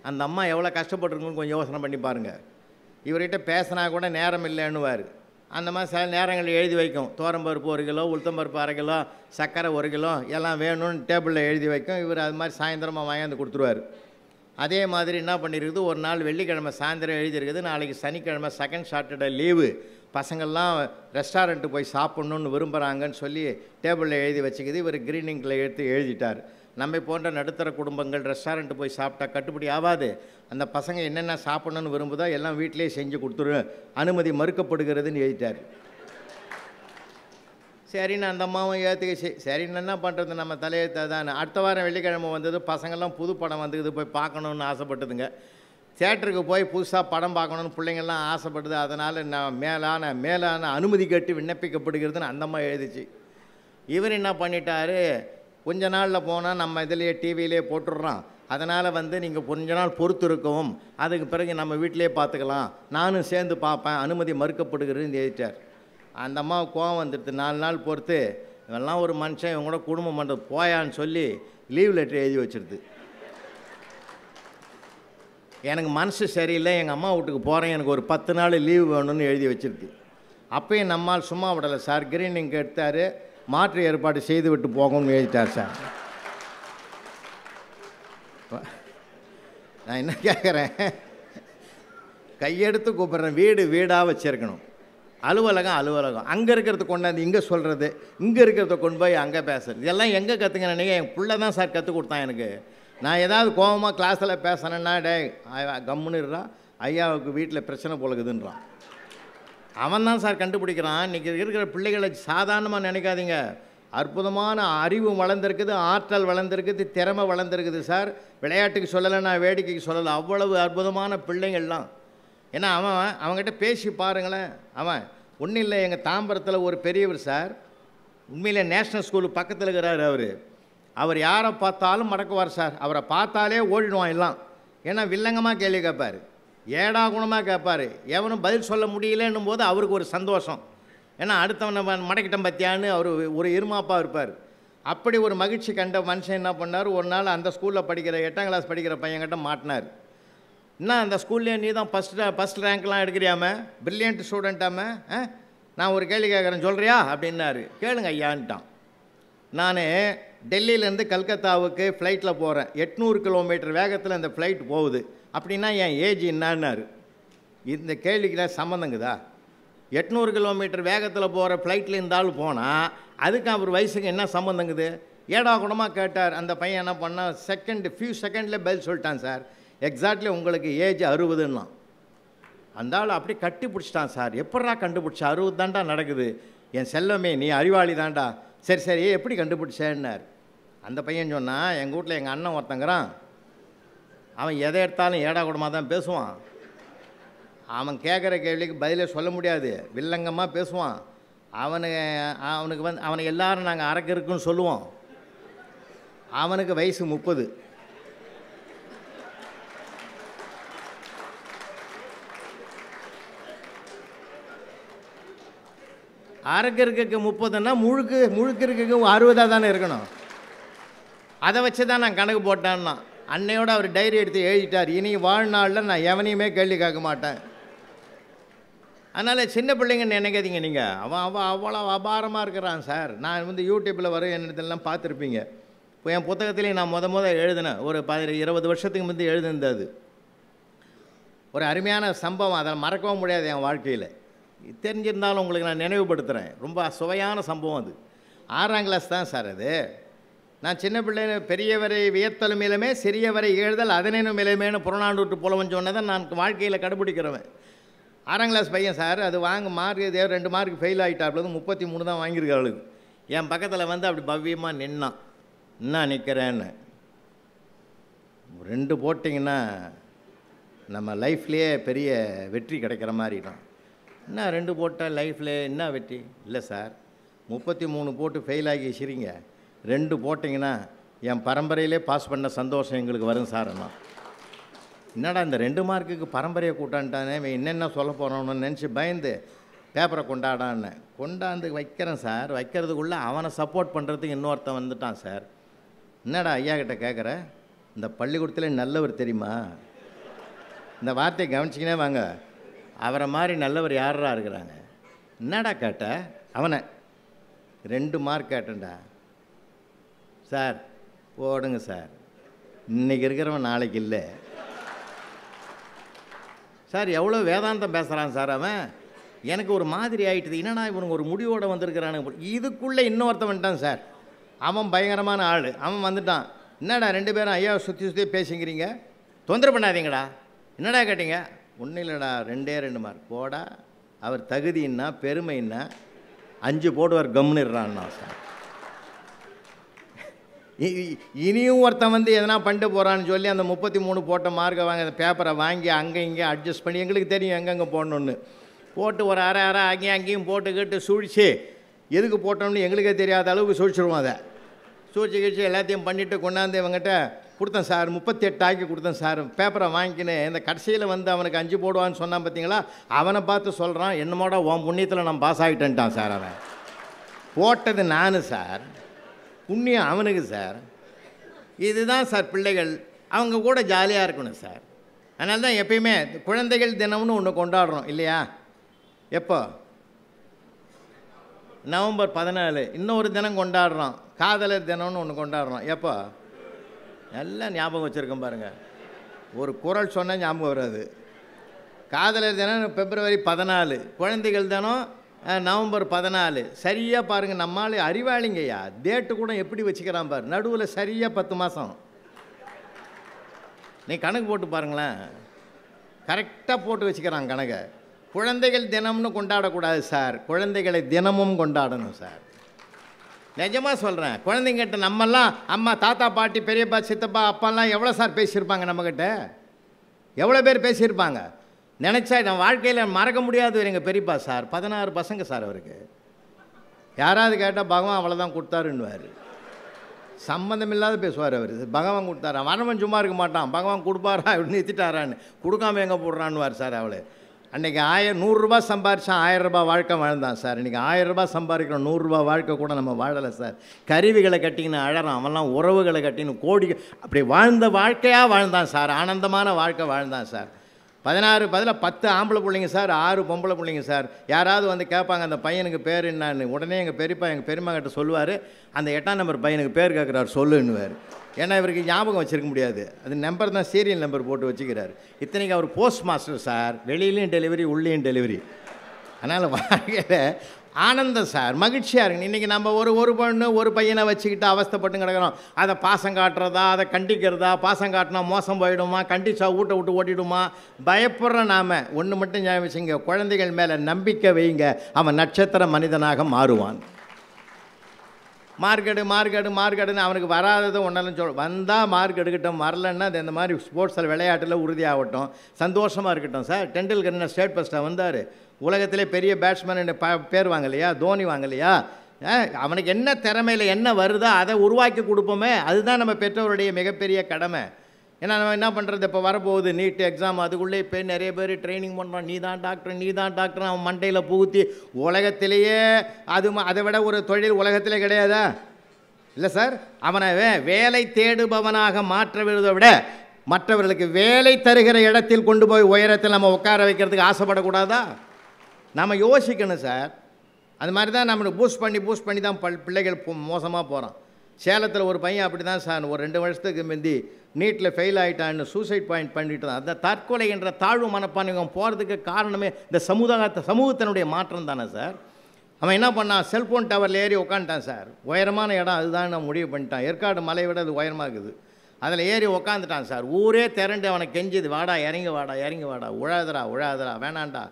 அந்த அம்மா எவ்வளோ கஷ்டப்பட்டுருக்கணும் கொஞ்சம் யோசனை பண்ணி பாருங்கள் இவர்கிட்ட பேசினா கூட நேரம் இல்லைன்னுவார் அந்த மாதிரி சில நேரங்களில் எழுதி வைக்கும் தோரம்பருப்பு ஒரு கிலோ உளுத்தம்பருப்பு அரை கிலோ சர்க்கரை ஒரு கிலோ எல்லாம் வேணும்னு டேபிளில் எழுதி வைக்கும் இவர் அது மாதிரி சாயந்தரமாக வாங்கி வந்து கொடுத்துருவார் அதே மாதிரி என்ன பண்ணியிருக்குது ஒரு நாள் வெள்ளிக்கிழமை சாயந்தரம் எழுதியிருக்குது நாளைக்கு சனிக்கிழமை செகண்ட் சாட்டர்டே லீவு பசங்கள்லாம் ரெஸ்டாரண்ட்டு போய் சாப்பிட்ணுன்னு விரும்புகிறாங்கன்னு சொல்லி டேபிளில் எழுதி வச்சுக்குது இவர் க்ரீனிங்கில் எடுத்து எழுதிட்டார் நம்மை போன்ற நடுத்தர குடும்பங்கள் ரெஸ்டாரண்ட்டு போய் சாப்பிட்டா கட்டுப்படி ஆகாது அந்த பசங்க என்னென்ன சாப்பிட்ணுன்னு விரும்புதோ எல்லாம் வீட்டிலே செஞ்சு கொடுத்துரு அனுமதி மறுக்கப்படுகிறதுன்னு எழுதிட்டார் சரின்னு அந்த அம்மாவும் ஏற்றுக்கிச்சு சரின்னு என்ன பண்ணுறது நம்ம தலையெழுத்தை தான் அடுத்த வாரம் வெள்ளிக்கிழமை வந்தது பசங்கள்லாம் புது படம் வந்துக்குது போய் பார்க்கணுன்னு ஆசைப்பட்டதுங்க தேட்டருக்கு போய் புதுசாக படம் பார்க்கணுன்னு பிள்ளைங்கள்லாம் ஆசைப்படுது அதனால் நான் மேலான மேலான அனுமதி கேட்டு விண்ணப்பிக்கப்படுகிறதுன்னு அந்தம்மா எழுதிச்சு இவர் என்ன பண்ணிட்டார் கொஞ்ச நாளில் போனால் நம்ம இதிலேயே டிவியிலே போட்டுடுறோம் அதனால் வந்து நீங்கள் கொஞ்ச நாள் பொறுத்து இருக்கவும் அதுக்கு பிறகு நம்ம வீட்டிலே பார்த்துக்கலாம் நானும் சேர்ந்து பார்ப்பேன் அனுமதி மறுக்கப்படுகிறதுன்னு எழுதிட்டார் அந்த அம்மாவுக்கு கோவம் வந்துடுது நாலு நாள் பொறுத்து இவெல்லாம் ஒரு மனுஷன் இவங்க கூட குடும்பம் பண்ணுறது போயான்னு சொல்லி லீவ் லெட்டர் எழுதி வச்சிருது எனக்கு மனசு சரியில்லை எங்கள் அம்மா வீட்டுக்கு போகிறேன் எனக்கு ஒரு பத்து நாள் லீவ் வேணும்னு எழுதி வச்சுருக்கு அப்பயும் நம்மால் சும்மா விடலை சார் கிரீனிங் எடுத்தார் மாற்று ஏற்பாடு செய்து விட்டு போகணும்னு எழுதிட்டார் சார் நான் என்ன கேட்குறேன் கையெடுத்து கூப்பிட்றேன் வீடு வீடாக வச்சுருக்கணும் அலுவலகம் அலுவலகம் அங்கே இருக்கிறத கொண்டாந்து இங்கே சொல்கிறது இங்கே இருக்கிறத கொண்டு போய் அங்கே பேசுகிறது இதெல்லாம் எங்கே கற்றுக்கினே என் பிள்ளை தான் சார் கற்றுக் கொடுத்தான் எனக்கு நான் ஏதாவது கோபமாக கிளாஸில் பேசினேன்னா டே கம்முன்னுறா ஐயாவுக்கு வீட்டில் பிரச்சனை போலகுதுன்றான் அவன் தான் சார் கண்டுபிடிக்கிறான் இன்றைக்கி இருக்கிற பிள்ளைகளை சாதாரணமாக நினைக்காதீங்க அற்புதமான அறிவு வளர்ந்துருக்குது ஆற்றல் வளர்ந்துருக்குது திறமை வளர்ந்துருக்குது சார் விளையாட்டுக்கு சொல்லலை நான் வேடிக்கைக்கு சொல்லலை அவ்வளவு அற்புதமான பிள்ளைங்கள்லாம் ஏன்னா அவன் அவங்ககிட்ட பேசி பாருங்களேன் அவன் ஒன்றும் இல்லை எங்கள் தாம்பரத்தில் ஒரு பெரியவர் சார் உண்மையில் நேஷ்னல் ஸ்கூலு பக்கத்தில் இருக்கிறார் அவர் அவர் யாரை பார்த்தாலும் மடக்குவார் சார் அவரை பார்த்தாலே ஓடிடுவான் எல்லாம் ஏன்னா வில்லங்கமாக கேள்வி கேட்பார் ஏடா குணமாக கேட்பார் எவனும் பதில் சொல்ல முடியலன்னும் போது அவருக்கு ஒரு சந்தோஷம் ஏன்னா அடுத்தவனை மடக்கிட்டம் பார்த்தியான்னு அவர் ஒரு இருமாப்பாக இருப்பார் அப்படி ஒரு மகிழ்ச்சி கண்ட மனுஷன் என்ன பண்ணார் ஒரு நாள் அந்த ஸ்கூலில் படிக்கிற எட்டாம் கிளாஸ் படிக்கிற பையன்கிட்ட மாட்டினார் என்ன அந்த ஸ்கூல்லேயே நீ தான் ஃபஸ்ட்டு ஃபஸ்ட் ரேங்க்லாம் எடுக்கிறியாம ப்ரில்லியன்ட் ஸ்டூடெண்ட்டாம நான் ஒரு கேள்வி கேட்குறேன் சொல்கிறியா அப்படின்னாரு கேளுங்க ஐயான்ட்டான் நான் டெல்லியிலேருந்து கல்கத்தாவுக்கு ஃப்ளைட்டில் போகிறேன் எட்நூறு கிலோமீட்டர் வேகத்தில் அந்த ஃப்ளைட் போகுது அப்படின்னா என் ஏஜ் என்னன்னாரு இந்த கேள்விக்கெல்லாம் சம்மந்தங்குதா எட்நூறு கிலோமீட்டர் வேகத்தில் போகிற ஃப்ளைட்டில் இருந்தாலும் போனால் அதுக்கு அவர் வயசுக்கு என்ன சம்மந்தங்குது ஏடா குணமாக கேட்டார் அந்த பையன் என்ன பண்ணால் செகண்ட் ஃபியூ செகண்டில் பதில் சொல்லிட்டான் சார் எக்ஸாக்ட்லி உங்களுக்கு ஏஜ் அறுபதுன்னா அந்த ஆள் அப்படி கட்டி பிடிச்சிட்டான் சார் எப்படா கண்டுபிடிச்ச அறுபது தான்டா நடக்குது என் செல்லமே நீ அறிவாளி தான்டா சரி சரி எப்படி கண்டுபிடிச்சேன்னார் அந்த பையன் சொன்னால் எங்கள் வீட்டில் எங்கள் அண்ணன் ஒருத்தங்கிறான் அவன் எதை எடுத்தாலும் ஏடா கூடமாக தான் பேசுவான் அவன் கேட்குற கேள்விக்கு பதிலே சொல்ல முடியாது வில்லங்கமாக பேசுவான் அவனுக்கு அவனுக்கு வந்து அவனை எல்லோரும் நாங்கள் அறக்க இருக்குன்னு சொல்லுவோம் அவனுக்கு வயசு முப்பது அரைக்க இருக்கக்கு முப்பதுன்னா முழுக்கு முழுக்க இருக்கக்கு அறுபதாக தானே இருக்கணும் அதை வச்சு தான் நான் கணக்கு போட்டேன்னா அன்னையோடு அவர் டைரி எடுத்து எழுதிட்டார் இனி வாழ்நாளில் நான் எவனையுமே கேள்வி கேட்க மாட்டேன் அதனால் சின்ன பிள்ளைங்க நினைக்காதீங்க நீங்கள் அவன் அவன் அவ்வளோ அபாரமாக இருக்கிறான் சார் நான் வந்து யூடியூப்பில் வர என்னத்திலலாம் பார்த்துருப்பீங்க இப்போ என் புத்தகத்துலேயும் நான் முத மொதல் எழுதினேன் ஒரு பதி இருபது வருஷத்துக்கு முந்தைய எழுதியிருந்தது ஒரு அருமையான சம்பவம் அதை மறக்கவும் முடியாது என் வாழ்க்கையில் தெரிஞ்சிருந்தாலும் உங்களுக்கு நான் நினைவுபடுத்துகிறேன் ரொம்ப சுவையான சம்பவம் அது ஆறாம் கிளாஸ் தான் சார் அது நான் சின்ன பிள்ளை பெரியவரை வியத்தலும் இளமே சிறியவரை எழுதல் அதனேனும் இளமேனு புறநானூற்று புலவன் சொன்னதை நான் வாழ்க்கையில் கடைபிடிக்கிறவன் ஆறாம் கிளாஸ் பையன் சார் அது வாங்க மார்க் தேவ ரெண்டு மார்க் ஃபெயில் ஆகிட்டாப்லது முப்பத்தி மூணு தான் வாங்கியிருக்காளுக்கு என் பக்கத்தில் வந்து அப்படி பவ்யமாக நின்னான் என்ன நிற்கிறேன்னு ரெண்டு போட்டிங்கன்னா நம்ம லைஃப்லேயே பெரிய வெற்றி கிடைக்கிற மாதிரி தான் என்ன ரெண்டு போட்டால் லைஃப்பில் என்ன வெற்றி இல்லை சார் முப்பத்தி மூணு போட்டு ஃபெயில் ஆகி சிரிங்க ரெண்டு போட்டிங்கன்னா என் பரம்பரையிலே பாஸ் பண்ண சந்தோஷம் எங்களுக்கு வரும் சார் அண்ணா என்னடா இந்த ரெண்டு மார்க்குக்கு பரம்பரையை கூட்டான்ட்டானே இவன் என்னென்ன சொல்ல போகிறோன்னு நினச்சி பயந்து பேப்பரை கொண்டாடான்னு கொண்டாந்து வைக்கிறேன் சார் வைக்கிறதுக்குள்ளே அவனை சப்போர்ட் பண்ணுறதுக்கு இன்னொருத்தன் வந்துட்டான் சார் என்னடா ஐயா கிட்ட கேட்குற இந்த பள்ளிக்கூடத்துல நல்லவர் தெரியுமா இந்த வார்த்தையை கவனிச்சிக்கினே வாங்க அவரை மாதிரி நல்லவர் யாரா இருக்கிறாங்க என்னடா கேட்ட அவனை ரெண்டு மார்க் கேட்டேன்டா சார் ஓடுங்க சார் இன்றைக்கி இருக்கிறவன் நாளைக்கு இல்லை சார் எவ்வளோ வேதாந்தம் பேசுகிறான் சார் அவன் எனக்கு ஒரு மாதிரி ஆகிட்டுது என்னன்னா இவனுக்கு ஒரு முடிவோடு வந்திருக்கிறானுங்க இதுக்குள்ளே இன்னொருத்தவன்ட்டான் வந்துட்டான் சார் அவன் பயங்கரமான ஆள் அவன் வந்துட்டான் என்னடா ரெண்டு பேரும் ஐயா சுற்றி சுற்றி பேசுங்கிறீங்க தொந்தரவு பண்ணாதீங்களா என்னடா கேட்டீங்க ஒன்றும் இல்லைடா ரெண்டே ரெண்டு மார்க் போடா அவர் தகுதின்னா பெருமைன்னா அஞ்சு போடுவார் கம்னுறான்னா சார் இனியும் ஒருத்தன் வந்து எதனா பண்ணிட்டு போகிறான்னு சொல்லி அந்த முப்பத்தி மூணு போட்ட மார்க்கை வாங்க அந்த பேப்பரை வாங்கி அங்கே இங்கே அட்ஜஸ்ட் பண்ணி எங்களுக்கு தெரியும் எங்கெங்கே போடணுன்னு போட்டு ஒரு அரை அரை அங்கேயும் அங்கேயும் போட்டுக்கிட்டு சுழிச்சு எதுக்கு போட்டோம்னு எங்களுக்கே தெரியாத அளவுக்கு சுழிச்சிடுவோம் அதை சூழ்ச்சி கீழ்ச்சி எல்லாத்தையும் பண்ணிவிட்டு கொண்டாந்து இவங்ககிட்ட கொடுத்தேன் சார் ஆக்கி கொடுத்தேன் சார் பேப்பரை வாங்கிக்கினேன் இந்த கடைசியில் வந்து அவனுக்கு அஞ்சு போடுவான்னு சொன்னான் பார்த்தீங்களா அவனை பார்த்து சொல்கிறான் என்னமோட உன் புண்ணியத்தில் நான் பாஸ் ஆகிட்டேன்ட்டான் சார் அவன் போட்டது நான் சார் புண்ணியம் அவனுக்கு சார் இதுதான் சார் பிள்ளைகள் அவங்க கூட ஜாலியாக இருக்கணும் சார் அதனால தான் எப்பயுமே குழந்தைகள் தினம்னு ஒன்று கொண்டாடுறோம் இல்லையா எப்போ நவம்பர் பதினாலு இன்னொரு தினம் கொண்டாடுறோம் காதலர் தினம்னு ஒன்று கொண்டாடுறோம் எப்போ நல்லா ஞாபகம் வச்சுருக்கோம் பாருங்கள் ஒரு குரல் சொன்னால் ஞாபகம் வராது காதலர் தினம் பிப்ரவரி பதினாலு குழந்தைகள் தினம் நவம்பர் பதினாலு சரியாக பாருங்கள் நம்மால் அறிவாளிங்கய்யா டேட்டு கூட எப்படி வச்சுக்கிறான் பாரு நடுவில் சரியாக பத்து மாதம் நீ கணக்கு போட்டு பாருங்களேன் கரெக்டாக போட்டு வச்சுக்கிறான் கணக்கை குழந்தைகள் தினம்னு கொண்டாடக்கூடாது சார் குழந்தைகளை தினமும் கொண்டாடணும் சார் நிஜமாக சொல்கிறேன் குழந்தைங்கிட்ட நம்மெல்லாம் அம்மா தாத்தா பாட்டி பெரியப்பா சித்தப்பா அப்பாலாம் எவ்வளோ சார் பேசியிருப்பாங்க நம்மக்கிட்ட எவ்வளோ பேர் பேசியிருப்பாங்க நினச்சா நான் வாழ்க்கையில் மறக்க முடியாது எங்கள் பெரியப்பா சார் பதினாறு பசங்க சார் அவருக்கு யாராவது கேட்டால் பகவான் அவ்வளோதான் கொடுத்தாருன்னுவார் சம்மந்தம் இல்லாத பேசுவார் அவர் பகவான் கொடுத்தாரா வரவன் சும்மா இருக்க மாட்டான் பகவான் கொடுப்பாரா அப்படின்னு நிறுத்திட்டாரான்னு கொடுக்காம எங்கே போடுறான்னுவார் சார் அவளை அன்றைக்கி ஆய நூறுரூபா சம்பாரிச்சா ஆயரரூபா வாழ்க்கை வாழ்ந்தான் சார் இன்றைக்கி ஆயிரரூபா சம்பாதிக்கிறோம் நூறுரூபா வாழ்க்கை கூட நம்ம வாழலை சார் கருவிகளை கட்டிங்கன்னு அழறோம் அவன்லாம் உறவுகளை கட்டின்னு கோடி அப்படி வாழ்ந்த வாழ்க்கையாக வாழ்ந்தான் சார் ஆனந்தமான வாழ்க்கை வாழ்ந்தான் சார் பதினாறு பதில் பத்து ஆம்பளை பிள்ளைங்க சார் ஆறு பொம்பளை பிள்ளைங்க சார் யாராவது வந்து கேட்பாங்க அந்த பையனுக்கு பேர் என்னான்னு உடனே எங்கள் பெரியப்பா எங்கள் பெரியம்மா கிட்ட சொல்லுவார் அந்த எட்டாம் நம்பர் பையனுக்கு பேர் கேட்குறாரு சொல்லுன்னுவார் ஏன்னா இவருக்கு ஞாபகம் வச்சுருக்க முடியாது அது நம்பர் தான் சீரியல் நம்பர் போட்டு வச்சுக்கிறார் இத்தனைக்கு அவர் போஸ்ட் மாஸ்டர் சார் வெளியிலையும் டெலிவரி உள்ளேயும் டெலிவரி அதனால் வாழ்க்கையில் ஆனந்தம் சார் மகிழ்ச்சியாக இருக்கு இன்றைக்கி நம்ம ஒரு ஒரு பொண்ணு ஒரு பையனை வச்சுக்கிட்டு அவஸ்தப்பட்டு கிடக்கிறோம் அதை பாசம் காட்டுறதா அதை கண்டிக்கிறதா பாசம் காட்டினா மோசம் போயிடுமா கண்டிச்சா ஊட்ட விட்டு ஓட்டிடுமா பயப்படுற நாம் ஒன்று மட்டும் ஞாபகம் வச்சுங்க குழந்தைகள் மேலே நம்பிக்கை வைங்க அவன் நட்சத்திர மனிதனாக மாறுவான் மார்க்கெடு மார்க்கெடு மார்க்கெடுன்னு அவனுக்கு வராதது ஒன்றெல்லாம் சொல் வந்தால் மார்க் எடுக்கட்டும் வரலன்னா அது இந்த மாதிரி ஸ்போர்ட்ஸில் விளையாட்டில் உறுதியாகட்டும் சந்தோஷமாக இருக்கட்டும் சார் டெண்டுல்கர் என்ன ஸ்டேட் ஃபஸ்ட்டாக வந்தார் உலகத்திலே பெரிய பேட்ஸ்மேன் பேர் வாங்கலையா தோனி வாங்கலையா அவனுக்கு என்ன திறமையில் என்ன வருதோ அதை உருவாக்கி கொடுப்போமே அதுதான் நம்ம பெற்றோருடைய மிகப்பெரிய கடமை ஏன்னா நம்ம என்ன பண்ணுறது இப்போ வரப்போகுது நீட் எக்ஸாம் அதுக்குள்ளே இப்போ நிறைய பேர் ட்ரைனிங் பண்ணுறோம் நீ தான் டாக்டர் நீ தான் டாக்டர் அவன் மண்டையில் புகுத்தி உலகத்திலேயே அது அதை விட ஒரு தொழில் உலகத்திலே கிடையாதா இல்லை சார் அவனை வேலை தேடுபவனாக மாற்றுவதை விட மற்றவர்களுக்கு வேலை தருகிற இடத்தில் கொண்டு போய் உயரத்தில் நம்ம உட்கார வைக்கிறதுக்கு ஆசைப்படக்கூடாதா நம்ம யோசிக்கணும் சார் அது மாதிரி தான் நம்மளுக்கு பூஸ்ட் பண்ணி பூஸ்ட் பண்ணி தான் பிள்ளைகள் மோசமாக போகிறான் சேலத்தில் ஒரு பையன் அப்படி தான் சார் ஒரு ரெண்டு வருஷத்துக்கு முந்தி நீட்டில் ஃபெயில் ஆகிட்டான்னு சூசைட் பாயிண்ட் பண்ணிட்டு தான் அந்த தற்கொலை என்ற தாழ்வு மனப்பான்மை போகிறதுக்கு காரணமே இந்த சமுதாயத்தை சமூகத்தினுடைய மாற்றம் தானே சார் அவன் என்ன பண்ணான் செல்ஃபோன் டவரில் ஏறி உக்காந்துட்டான் சார் உயரமான இடம் அதுதான் நான் முடிவு பண்ணிட்டான் ஏற்காடு மலை விட அது உயரமாக இருக்குது அதில் ஏறி உக்காந்துட்டான் சார் ஊரே திரண்டு அவனை கெஞ்சிது வாடா இறங்கி வாடா இறங்கி வாடா உழாதரா உழாதரா வேணாண்டா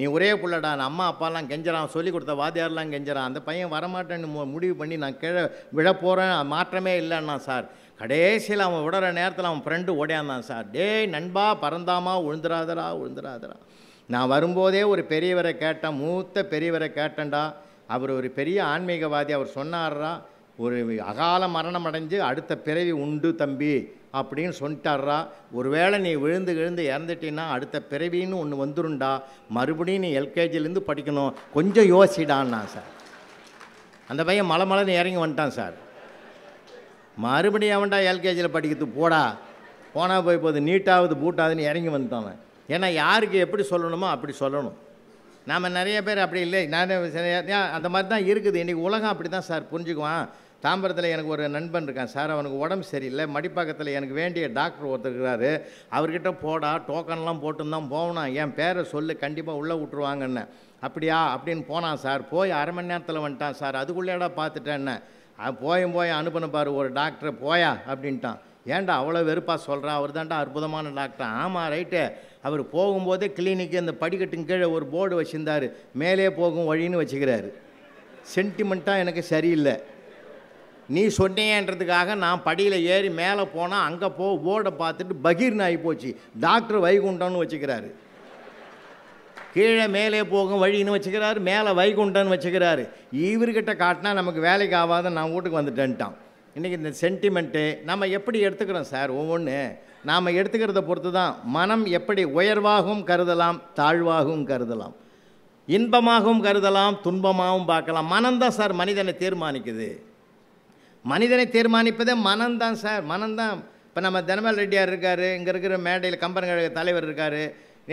நீ ஒரே பிள்ளடா நான் அம்மா அப்பாலாம் கெஞ்சறான் சொல்லி கொடுத்த வாத்தியார்லாம் கெஞ்சறான் அந்த பையன் வரமாட்டேன்னு முடிவு பண்ணி நான் கிழ விழ போகிறேன் மாற்றமே இல்லைன்னா சார் கடைசியில் அவன் விடுற நேரத்தில் அவன் ஃப்ரெண்டு ஓடையாந்தான் சார் டேய் நண்பா பறந்தாமா உழுந்துராதரா உழுந்துராதரா நான் வரும்போதே ஒரு பெரியவரை கேட்டேன் மூத்த பெரியவரை கேட்டேன்டா அவர் ஒரு பெரிய ஆன்மீகவாதி அவர் சொன்னார்ரா ஒரு அகால மரணம் அடைஞ்சு அடுத்த பிறவி உண்டு தம்பி அப்படின்னு சொல்லிட்டாரா ஒருவேளை நீ விழுந்து விழுந்து இறந்துட்டீன்னா அடுத்த பிறவின்னு ஒன்று வந்துருண்டா மறுபடியும் நீ எல்கேஜிலேருந்து படிக்கணும் கொஞ்சம் யோசிடான்னா சார் அந்த பையன் மலை மலைன்னு இறங்கி வந்துட்டான் சார் மறுபடியும் அவன்டா எல்கேஜியில் படிக்கிறது போடா போனால் போய் போகுது நீட்டாவது பூட்டாதுன்னு இறங்கி வந்துட்டான் ஏன்னா யாருக்கு எப்படி சொல்லணுமோ அப்படி சொல்லணும் நாம் நிறைய பேர் அப்படி இல்லை நான் அந்த மாதிரி தான் இருக்குது இன்றைக்கி உலகம் அப்படி தான் சார் புரிஞ்சுக்குவான் தாம்பரத்தில் எனக்கு ஒரு நண்பன் இருக்கான் சார் அவனுக்கு உடம்பு சரியில்லை மடிப்பாக்கத்தில் எனக்கு வேண்டிய டாக்டர் ஒருத்தர் இருக்கிறாரு அவர்கிட்ட போடா டோக்கன்லாம் போட்டுந்தான் போகணும் என் பேரை சொல்லு கண்டிப்பாக உள்ளே விட்ருவாங்கன்னு அப்படியா அப்படின்னு போனான் சார் போய் அரை மணி நேரத்தில் வந்துட்டான் சார் அதுக்குள்ளேடா பார்த்துட்டேன்னு போயும் போய் அனுப்பின ஒரு டாக்டரை போயா அப்படின்ட்டான் ஏன்டா அவ்வளோ வெறுப்பாக சொல்கிறான் அவர் தான்டா அற்புதமான டாக்டர் ஆமாம் ரைட்டு அவர் போகும்போதே கிளினிக்கு அந்த படிக்கட்டுங்க கீழே ஒரு போர்டு வச்சுருந்தார் மேலே போகும் வழின்னு வச்சுக்கிறாரு சென்டிமெண்ட்டாக எனக்கு சரியில்லை நீ சொன்னேன்றதுக்காக நான் படியில் ஏறி மேலே போனால் அங்கே போ ஓடை பார்த்துட்டு பகீர்னு ஆகி போச்சு டாக்டர் வைகுண்டம்னு வச்சுக்கிறாரு கீழே மேலே போகும் வழின்னு வச்சுக்கிறாரு மேலே வைகுண்டம்னு வச்சுக்கிறாரு இவர்கிட்ட காட்டினா நமக்கு வேலைக்கு ஆகாத நான் வீட்டுக்கு வந்துட்டேன்ட்டான் இன்றைக்கி இந்த சென்டிமெண்ட்டு நம்ம எப்படி எடுத்துக்கிறோம் சார் ஒவ்வொன்று நாம் எடுத்துக்கிறத பொறுத்து தான் மனம் எப்படி உயர்வாகவும் கருதலாம் தாழ்வாகவும் கருதலாம் இன்பமாகவும் கருதலாம் துன்பமாகவும் பார்க்கலாம் மனம்தான் சார் மனிதனை தீர்மானிக்குது மனிதனை தீர்மானிப்பதே மனம்தான் சார் மனம்தான் இப்போ நம்ம தினமல் ரெட்டியார் இருக்கார் இங்கே இருக்கிற மேடையில் கம்பெனி தலைவர் இருக்கார்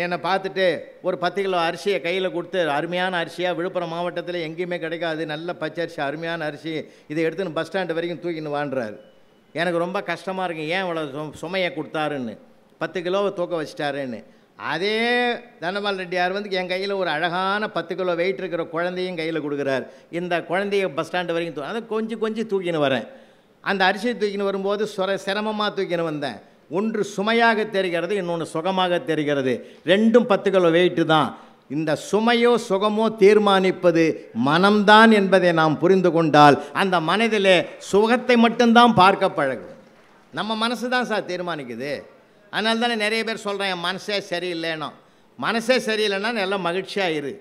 என்னை பார்த்துட்டு ஒரு பத்து கிலோ அரிசியை கையில் கொடுத்து அருமையான அரிசியாக விழுப்புரம் மாவட்டத்தில் எங்கேயுமே கிடைக்காது நல்ல பச்சை அரிசி அருமையான அரிசி இதை எடுத்துன்னு பஸ் ஸ்டாண்டு வரைக்கும் தூக்கின்னு வாண்டுறாரு எனக்கு ரொம்ப கஷ்டமாக இருக்குது ஏன் இவ்வளோ சுமையை கொடுத்தாருன்னு பத்து கிலோவை தூக்க வச்சிட்டாருன்னு அதே தனபால் ரெட்டியார் வந்து என் கையில் ஒரு அழகான பத்து கிலோ வெயிட் இருக்கிற குழந்தையும் கையில் கொடுக்குறார் இந்த குழந்தைய பஸ் ஸ்டாண்டு வரைக்கும் தூ அதை கொஞ்சம் கொஞ்சம் தூக்கின்னு வரேன் அந்த அரிசியை தூக்கின்னு வரும்போது சுர சிரமமாக தூக்கின்னு வந்தேன் ஒன்று சுமையாக தெரிகிறது இன்னொன்று சுகமாக தெரிகிறது ரெண்டும் பத்து கிலோ வெயிட்டு தான் இந்த சுமையோ சுகமோ தீர்மானிப்பது மனம்தான் என்பதை நாம் புரிந்து கொண்டால் அந்த மனதிலே சுகத்தை மட்டும்தான் பார்க்க பழகும் நம்ம மனசு தான் சார் தீர்மானிக்குது அதனால தானே நிறைய பேர் சொல்கிறேன் என் மனசே சரியில்லைன்னா மனசே சரியில்லைன்னா நல்லா மகிழ்ச்சியாக இரு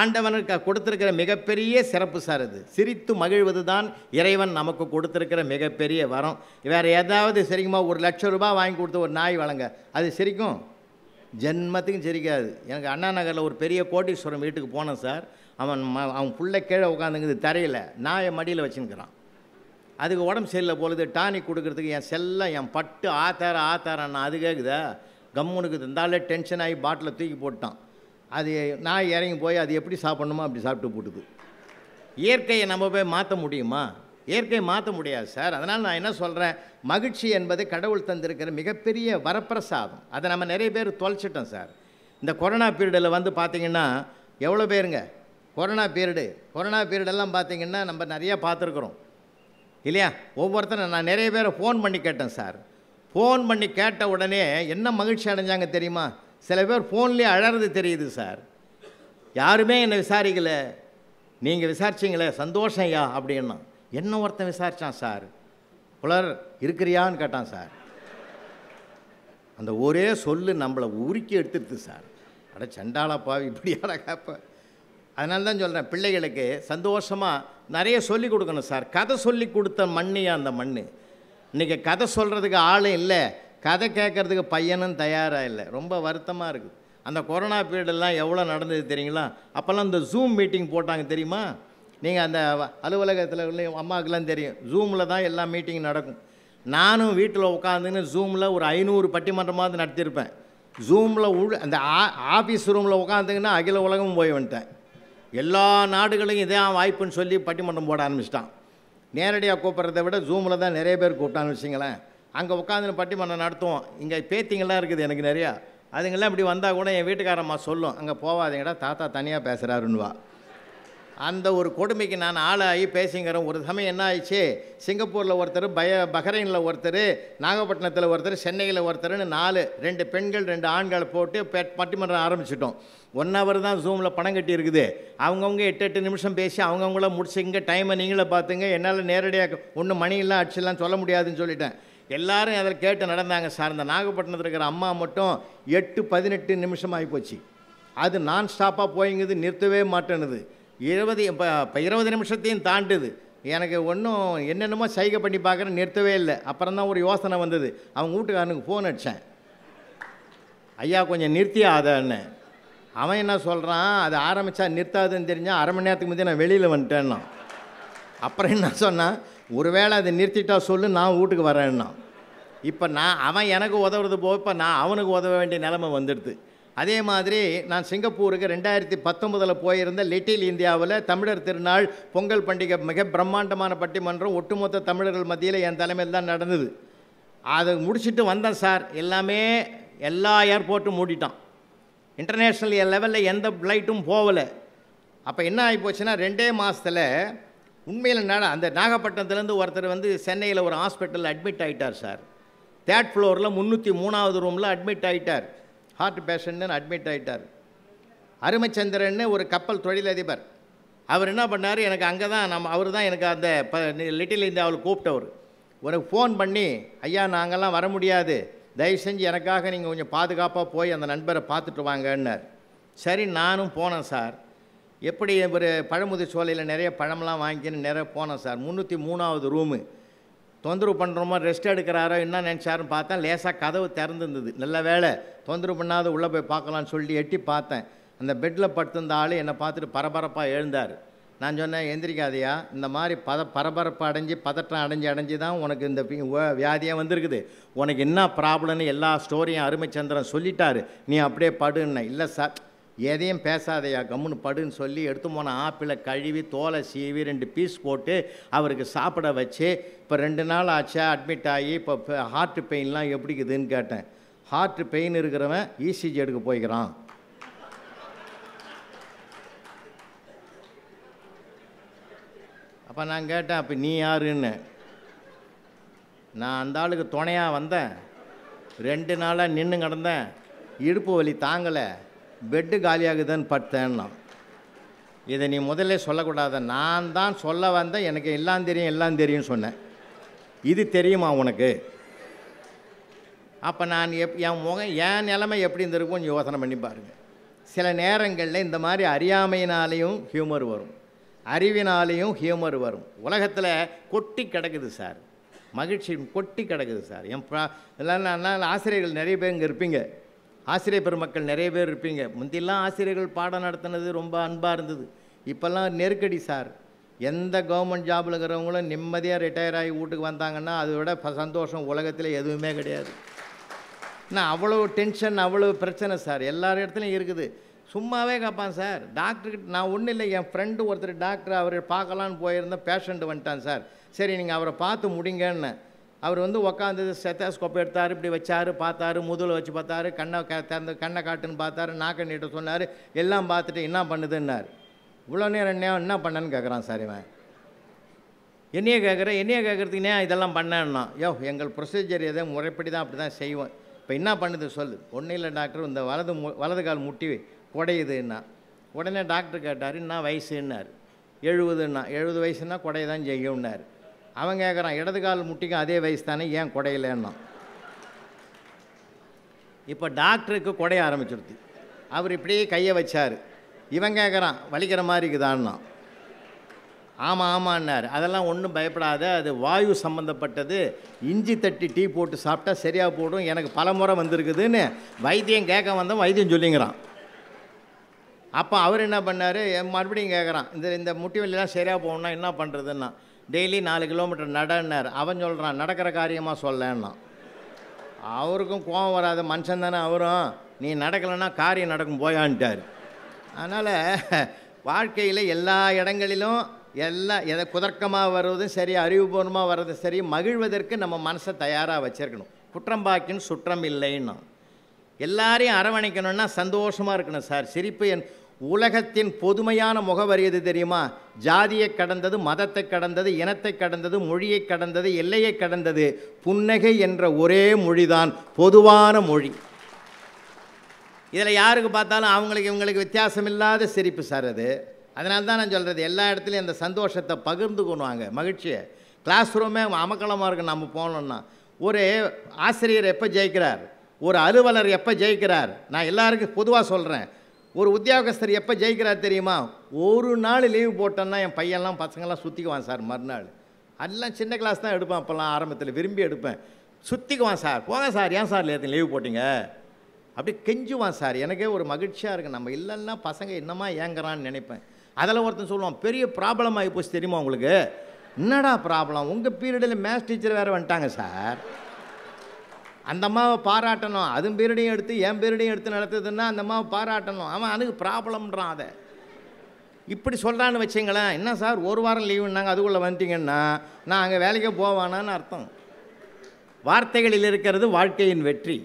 ஆண்டவனுக்கு கொடுத்துருக்கிற மிகப்பெரிய சிறப்பு சார் அது சிரித்து மகிழ்வது தான் இறைவன் நமக்கு கொடுத்துருக்கிற மிகப்பெரிய வரம் வேறு ஏதாவது சரிக்குமா ஒரு லட்சம் ரூபாய் வாங்கி கொடுத்து ஒரு நாய் வழங்க அது சிரிக்கும் ஜென்மத்துக்கும் சிரிக்காது எனக்கு அண்ணா நகரில் ஒரு பெரிய கோட்டீஸ்வரம் வீட்டுக்கு போனேன் சார் அவன் அவன் பிள்ளை கீழே உட்காந்துங்கிறது தரையில் நாயை மடியில் வச்சுருக்கிறான் அதுக்கு உடம்பு சரியில்லை போகுது டானிக் கொடுக்குறதுக்கு என் செல்லை என் பட்டு ஆத்தார நான் அது கேட்குதா கம்முனுக்கு இருந்தாலே டென்ஷன் ஆகி பாட்டில் தூக்கி போட்டான் அது நான் இறங்கி போய் அது எப்படி சாப்பிட்ணுமோ அப்படி சாப்பிட்டு போட்டுது இயற்கையை நம்ம போய் மாற்ற முடியுமா இயற்கையை மாற்ற முடியாது சார் அதனால் நான் என்ன சொல்கிறேன் மகிழ்ச்சி என்பது கடவுள் தந்திருக்கிற மிகப்பெரிய வரப்பிரசாதம் அதை நம்ம நிறைய பேர் தொலைச்சிட்டோம் சார் இந்த கொரோனா பீரியடில் வந்து பார்த்திங்கன்னா எவ்வளோ பேருங்க கொரோனா பீரியடு கொரோனா பீரியடெல்லாம் பார்த்திங்கன்னா நம்ம நிறையா பார்த்துருக்குறோம் இல்லையா ஒவ்வொருத்தரும் நான் நிறைய பேரை ஃபோன் பண்ணி கேட்டேன் சார் ஃபோன் பண்ணி கேட்ட உடனே என்ன மகிழ்ச்சி அடைஞ்சாங்க தெரியுமா சில பேர் ஃபோன்லேயே அழறது தெரியுது சார் யாருமே என்னை விசாரிக்கலை நீங்கள் விசாரிச்சிங்களே சந்தோஷம் ஐயா அப்படின்னா என்ன ஒருத்தன் விசாரித்தான் சார் புலர் இருக்கிறியான்னு கேட்டான் சார் அந்த ஒரே சொல்லு நம்மளை உருக்கி எடுத்துடுது சார் அட சண்டாளப்பா இப்படி கேட்பேன் அதனால தான் சொல்கிறேன் பிள்ளைகளுக்கு சந்தோஷமாக நிறைய சொல்லி கொடுக்கணும் சார் கதை சொல்லி கொடுத்த மண்ணியா அந்த மண் இன்றைக்கி கதை சொல்கிறதுக்கு ஆளும் இல்லை கதை கேட்குறதுக்கு பையனும் தயாராக இல்லை ரொம்ப வருத்தமாக இருக்குது அந்த கொரோனா பீரியடெல்லாம் எவ்வளோ நடந்தது தெரியுங்களா அப்போல்லாம் இந்த ஜூம் மீட்டிங் போட்டாங்க தெரியுமா நீங்கள் அந்த அலுவலகத்தில் உள்ள அம்மாவுக்குலாம் தெரியும் ஜூமில் தான் எல்லா மீட்டிங் நடக்கும் நானும் வீட்டில் உட்காந்துன்னு ஜூமில் ஒரு ஐநூறு பட்டிமன்றமாவது நடத்தியிருப்பேன் ஜூமில் உள் அந்த ஆ ஆஃபீஸ் ரூமில் உட்காந்துங்கன்னா அகில உலகம் போய் வந்துட்டேன் எல்லா நாடுகளையும் இதான் வாய்ப்புன்னு சொல்லி பட்டிமன்றம் போட ஆரம்பிச்சிட்டான் நேரடியாக கூப்பிட்றத விட ஜூமில் தான் நிறைய பேர் கூப்பிட்டான்னு வச்சிங்களேன் அங்கே உட்காந்து பட்டிமன்றம் நடத்துவோம் இங்கே பேத்திங்கள்லாம் இருக்குது எனக்கு நிறையா அதுங்கெல்லாம் இப்படி வந்தால் கூட என் வீட்டுக்காரம்மா சொல்லும் அங்கே போவாதீங்கடா தாத்தா தனியாக பேசுகிறாருன்னுவா அந்த ஒரு கொடுமைக்கு நான் ஆளாகி பேசிங்கிறேன் ஒரு சமயம் என்ன ஆயிடுச்சு சிங்கப்பூரில் ஒருத்தர் பய பஹ்ரைனில் ஒருத்தர் நாகப்பட்டினத்தில் ஒருத்தர் சென்னையில் ஒருத்தர்னு நாலு ரெண்டு பெண்கள் ரெண்டு ஆண்களை போட்டு பே பட்டிமன்றம் ஆரம்பிச்சிட்டோம் ஒன் ஹவர் தான் ஜூமில் பணம் கட்டி இருக்குது அவங்கவுங்க எட்டு எட்டு நிமிஷம் பேசி அவங்கவுங்கள முடிச்சுங்க டைமை நீங்களே பார்த்துங்க என்னால் நேரடியாக ஒன்றும் மணியெல்லாம் அடிச்சிடலாம் சொல்ல முடியாதுன்னு சொல்லிட்டேன் எல்லாரும் அதில் கேட்டு நடந்தாங்க சார் இந்த நாகப்பட்டினத்தில் இருக்கிற அம்மா மட்டும் எட்டு பதினெட்டு நிமிஷம் ஆகிப்போச்சு அது நான் ஸ்டாப்பாக போயிங்குது நிறுத்தவே மாட்டேனுது இருபது இப்போ இப்போ இருபது நிமிஷத்தையும் தாண்டுது எனக்கு ஒன்றும் என்னென்னமோ சைகை பண்ணி பார்க்குறேன் நிறுத்தவே இல்லை அப்புறம் தான் ஒரு யோசனை வந்தது அவங்க வீட்டுக்காரனுக்கு ஃபோன் அடித்தேன் ஐயா கொஞ்சம் நிறுத்தி அதன்னு அவன் என்ன சொல்கிறான் அது ஆரம்பித்தா நிறுத்தாதுன்னு தெரிஞ்சால் அரை மணி நேரத்துக்கு முந்தைய நான் வெளியில் வந்துட்டேன்னா அப்புறம் என்ன சொன்னான் ஒருவேளை அதை நிறுத்திட்டா சொல்லு நான் வீட்டுக்கு வரேன்னா இப்போ நான் அவன் எனக்கு உதவுறது போக இப்போ நான் அவனுக்கு உதவ வேண்டிய நிலமை வந்துடுது அதே மாதிரி நான் சிங்கப்பூருக்கு ரெண்டாயிரத்தி பத்தொன்பதில் போயிருந்த லிட்டில் இந்தியாவில் தமிழர் திருநாள் பொங்கல் பண்டிகை மிக பிரம்மாண்டமான பட்டிமன்றம் ஒட்டுமொத்த தமிழர்கள் மத்தியில் என் தலைமையில் தான் நடந்தது அதை முடிச்சுட்டு வந்தேன் சார் எல்லாமே எல்லா ஏர்போர்ட்டும் மூடிட்டான் இன்டர்நேஷ்னல் லெவலில் எந்த ஃப்ளைட்டும் போகலை அப்போ என்ன ஆகி போச்சுன்னா ரெண்டே மாதத்தில் உண்மையில் நட அந்த நாகப்பட்டினத்துலேருந்து ஒருத்தர் வந்து சென்னையில் ஒரு ஹாஸ்பிட்டலில் அட்மிட் ஆகிட்டார் சார் தேர்ட் ஃப்ளோரில் முந்நூற்றி மூணாவது ரூமில் அட்மிட் ஆகிட்டார் ஹார்ட் பேஷண்ட்னு அட்மிட் ஆகிட்டார் அருமச்சந்திரன் ஒரு கப்பல் தொழிலதிபர் அவர் என்ன பண்ணார் எனக்கு அங்கே தான் நம்ம அவர் தான் எனக்கு அந்த ப லிட்டில் இந்தியாவில் கூப்பிட்டவர் ஒரு ஃபோன் பண்ணி ஐயா நாங்கள்லாம் வர முடியாது தயவு செஞ்சு எனக்காக நீங்கள் கொஞ்சம் பாதுகாப்பாக போய் அந்த நண்பரை பார்த்துட்டு வாங்கன்னார் சரி நானும் போனேன் சார் எப்படி ஒரு பழமுதிர் சோலையில் நிறைய பழம்லாம் வாங்கிக்கின்னு நிறைய போனேன் சார் முந்நூற்றி மூணாவது ரூமு தொந்தரவு பண்ணுறோமோ ரெஸ்ட் எடுக்கிறாரோ என்ன நினச்சாருன்னு பார்த்தேன் லேசாக கதவு திறந்துருந்தது நல்ல வேலை தொந்தரவு பண்ணாத உள்ளே போய் பார்க்கலான்னு சொல்லி எட்டி பார்த்தேன் அந்த பெட்டில் படுத்திருந்த ஆள் என்னை பார்த்துட்டு பரபரப்பாக எழுந்தார் நான் சொன்னேன் எந்திரிக்காதையா இந்த மாதிரி பத பரபரப்பு அடைஞ்சு பதற்றம் அடைஞ்சு அடைஞ்சு தான் உனக்கு இந்த வியாதியாக வந்திருக்குது உனக்கு என்ன ப்ராப்ளம்னு எல்லா ஸ்டோரியும் அருமைச்சந்திரன் சொல்லிட்டாரு நீ அப்படியே படுன்ன இல்லை சார் எதையும் பேசாதையா கம்முன்னு படுன்னு சொல்லி எடுத்து போன ஆப்பிளை கழுவி தோலை சீவி ரெண்டு பீஸ் போட்டு அவருக்கு சாப்பிட வச்சு இப்போ ரெண்டு நாள் ஆச்சா அட்மிட் ஆகி இப்போ ஹார்ட் பெயின்லாம் எப்படி இருக்குதுன்னு கேட்டேன் ஹார்ட் பெயின் இருக்கிறவன் இசிஜி e எடுக்க போய்கிறான் அப்போ நான் கேட்டேன் அப்போ நீ யாருன்னு நான் அந்த ஆளுக்கு துணையாக வந்தேன் ரெண்டு நாளாக நின்று கிடந்தேன் இடுப்பு வலி தாங்கலை பெட்டு காலியாகுதுன்னு பார்த்தேன்னா இதை நீ முதல்ல சொல்லக்கூடாது நான் தான் சொல்ல வந்தேன் எனக்கு எல்லாம் தெரியும் எல்லாம் தெரியும்னு சொன்னேன் இது தெரியுமா உனக்கு அப்போ நான் எப் என் முகம் என் நிலைமை எப்படி இருந்திருக்கும்னு யோசனை பண்ணி பாருங்கள் சில நேரங்களில் இந்த மாதிரி அறியாமையினாலேயும் ஹியூமர் வரும் அறிவினாலேயும் ஹியூமர் வரும் உலகத்தில் கொட்டி கிடக்குது சார் மகிழ்ச்சி கொட்டி கிடக்குது சார் என் ப்ரா இல்லைன்னா ஆசிரியர்கள் நிறைய பேர் இங்கே இருப்பீங்க ஆசிரியர் பெருமக்கள் நிறைய பேர் இருப்பீங்க முந்திலாம் ஆசிரியர்கள் பாடம் நடத்தினது ரொம்ப அன்பாக இருந்தது இப்போல்லாம் நெருக்கடி சார் எந்த கவர்மெண்ட் ஜாபில் இருக்கிறவங்களும் நிம்மதியாக ரிட்டையர் ஆகி வீட்டுக்கு வந்தாங்கன்னா அதை விட சந்தோஷம் உலகத்தில் எதுவுமே கிடையாது நான் அவ்வளோ டென்ஷன் அவ்வளோ பிரச்சனை சார் எல்லார் இடத்துலையும் இருக்குது சும்மாவே கேட்பான் சார் டாக்டர்கிட்ட நான் ஒன்றும் இல்லை என் ஃப்ரெண்டு ஒருத்தர் டாக்டர் அவரை பார்க்கலான்னு போயிருந்தேன் பேஷண்ட்டு வந்துட்டான் சார் சரி நீங்கள் அவரை பார்த்து முடிங்கன்னு அவர் வந்து உக்காந்து செத்தாஸ்கோப் எடுத்தார் இப்படி வச்சார் பார்த்தார் முதுகில் வச்சு பார்த்தார் கண்ணை க திறந்து கண்ணை காட்டுன்னு பார்த்தார் நாக்கை நீட்ட சொன்னார் எல்லாம் பார்த்துட்டு என்ன பண்ணுதுன்னார் இவ்வளோ நேரம் என்ன என்ன பண்ணேன்னு கேட்குறான் சார் இவன் என்னைய கேட்குறேன் என்னைய கேட்குறதுக்கு ஏன் இதெல்லாம் பண்ணேன்னா யோ எங்கள் ப்ரொசீஜர் எதோ முறைப்படி தான் அப்படி தான் செய்வோம் இப்போ என்ன பண்ணுது சொல்லு ஒன்றும் இல்லை டாக்டர் இந்த வலது வலது கால் முட்டி குடையுதுன்னா உடனே டாக்டர் கேட்டார் என்ன வயசுன்னார் எழுபதுன்னா எழுபது வயசுன்னா குடையதான் தான் செய்யும்னார் அவன் கேட்குறான் இடது கால் முட்டிக்கும் அதே வயசு தானே ஏன் குடையிலன்னா இப்போ டாக்டருக்கு குடைய ஆரம்பிச்சிருத்தி அவர் இப்படியே கையை வச்சார் இவன் கேட்குறான் வலிக்கிற மாதிரி இருக்குதான்னா ஆமாம் ஆமான்னார் அதெல்லாம் ஒன்றும் பயப்படாத அது வாயு சம்மந்தப்பட்டது இஞ்சி தட்டி டீ போட்டு சாப்பிட்டா சரியாக போடும் எனக்கு பல முறை வந்திருக்குதுன்னு வைத்தியம் கேட்க வந்தோம் வைத்தியம் சொல்லிங்கிறான் அப்போ அவர் என்ன பண்ணார் மறுபடியும் கேட்குறான் இந்த இந்த முட்டி வலிலாம் சரியாக போகணுன்னா என்ன பண்ணுறதுன்னா டெய்லி நாலு கிலோமீட்டர் நடன்னார் அவன் சொல்கிறான் நடக்கிற காரியமாக சொல்லான் அவருக்கும் கோபம் வராது மனுஷன் தானே அவரும் நீ நடக்கலைன்னா காரியம் நடக்கும் போயான்ட்டார் அதனால் வாழ்க்கையில் எல்லா இடங்களிலும் எல்லா எதை குதர்க்கமாக வர்றதும் சரி அறிவுபூர்வமாக வர்றதும் சரி மகிழ்வதற்கு நம்ம மனசை தயாராக வச்சுருக்கணும் பாக்கின்னு சுற்றம் இல்லைன்னா எல்லாரையும் அரவணைக்கணும்னா சந்தோஷமாக இருக்கணும் சார் சிரிப்பு என் உலகத்தின் பொதுமையான முகவரி எது தெரியுமா ஜாதியை கடந்தது மதத்தை கடந்தது இனத்தை கடந்தது மொழியை கடந்தது எல்லையை கடந்தது புன்னகை என்ற ஒரே மொழிதான் பொதுவான மொழி இதில் யாருக்கு பார்த்தாலும் அவங்களுக்கு இவங்களுக்கு வித்தியாசமில்லாத சிரிப்பு சார் அது அதனால தான் நான் சொல்கிறது எல்லா இடத்துலையும் அந்த சந்தோஷத்தை பகிர்ந்து கொண்டுவாங்க மகிழ்ச்சியை கிளாஸ் ரூமே அமக்கலமாக இருக்கு நம்ம போனோம்னா ஒரு ஆசிரியர் எப்போ ஜெயிக்கிறார் ஒரு அலுவலர் எப்போ ஜெயிக்கிறார் நான் எல்லாருக்கும் பொதுவாக சொல்கிறேன் ஒரு உத்தியோகஸ்தர் எப்போ ஜெயிக்கிறார் தெரியுமா ஒரு நாள் லீவு போட்டோன்னா என் பையன்லாம் பசங்கள்லாம் சுற்றிக்குவான் சார் மறுநாள் எல்லாம் சின்ன கிளாஸ் தான் எடுப்பேன் அப்போல்லாம் ஆரம்பத்தில் விரும்பி எடுப்பேன் சுற்றிக்குவான் சார் போங்க சார் ஏன் சார் லேத்து லீவ் போட்டிங்க அப்படி கெஞ்சுவான் சார் எனக்கே ஒரு மகிழ்ச்சியாக இருக்குது நம்ம இல்லைன்னா பசங்க என்னமா ஏங்குறான்னு நினைப்பேன் அதில் ஒருத்தன் சொல்லுவான் பெரிய ப்ராப்ளம் ஆகி போச்சு தெரியுமா உங்களுக்கு என்னடா ப்ராப்ளம் உங்கள் பீரியடில் மேத்ஸ் டீச்சர் வேறு வந்துட்டாங்க சார் அந்த அம்மாவை பாராட்டணும் அதுவும் பீரியடையும் எடுத்து என் பீரியடையும் எடுத்து நடத்துதுன்னா அந்த அம்மாவை பாராட்டணும் அவன் அதுக்கு ப்ராப்ளம்ன்றான் அதை இப்படி சொல்கிறான்னு வச்சிங்களேன் என்ன சார் ஒரு வாரம் லீவுன்னாங்க அதுக்குள்ளே வந்துட்டிங்கன்னா நான் அங்கே வேலைக்கே போவானான்னு அர்த்தம் வார்த்தைகளில் இருக்கிறது வாழ்க்கையின் வெற்றி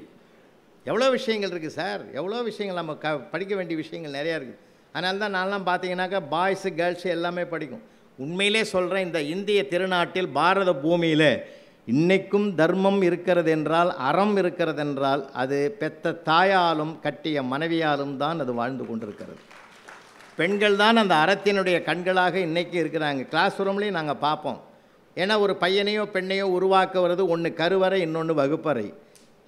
எவ்வளோ விஷயங்கள் இருக்குது சார் எவ்வளோ விஷயங்கள் நம்ம க படிக்க வேண்டிய விஷயங்கள் நிறையா இருக்குது அதனால தான் நான்லாம் பார்த்தீங்கன்னாக்கா பாய்ஸு கேர்ள்ஸு எல்லாமே படிக்கும் உண்மையிலே சொல்கிறேன் இந்த இந்திய திருநாட்டில் பாரத பூமியில் இன்னைக்கும் தர்மம் இருக்கிறது என்றால் அறம் இருக்கிறது என்றால் அது பெத்த தாயாலும் கட்டிய மனைவியாலும் தான் அது வாழ்ந்து கொண்டிருக்கிறது பெண்கள் தான் அந்த அறத்தினுடைய கண்களாக இன்றைக்கி இருக்கிறாங்க கிளாஸ் ரூம்லேயும் நாங்கள் பார்ப்போம் ஏன்னா ஒரு பையனையோ பெண்ணையோ உருவாக்குவது ஒன்று கருவறை இன்னொன்று வகுப்பறை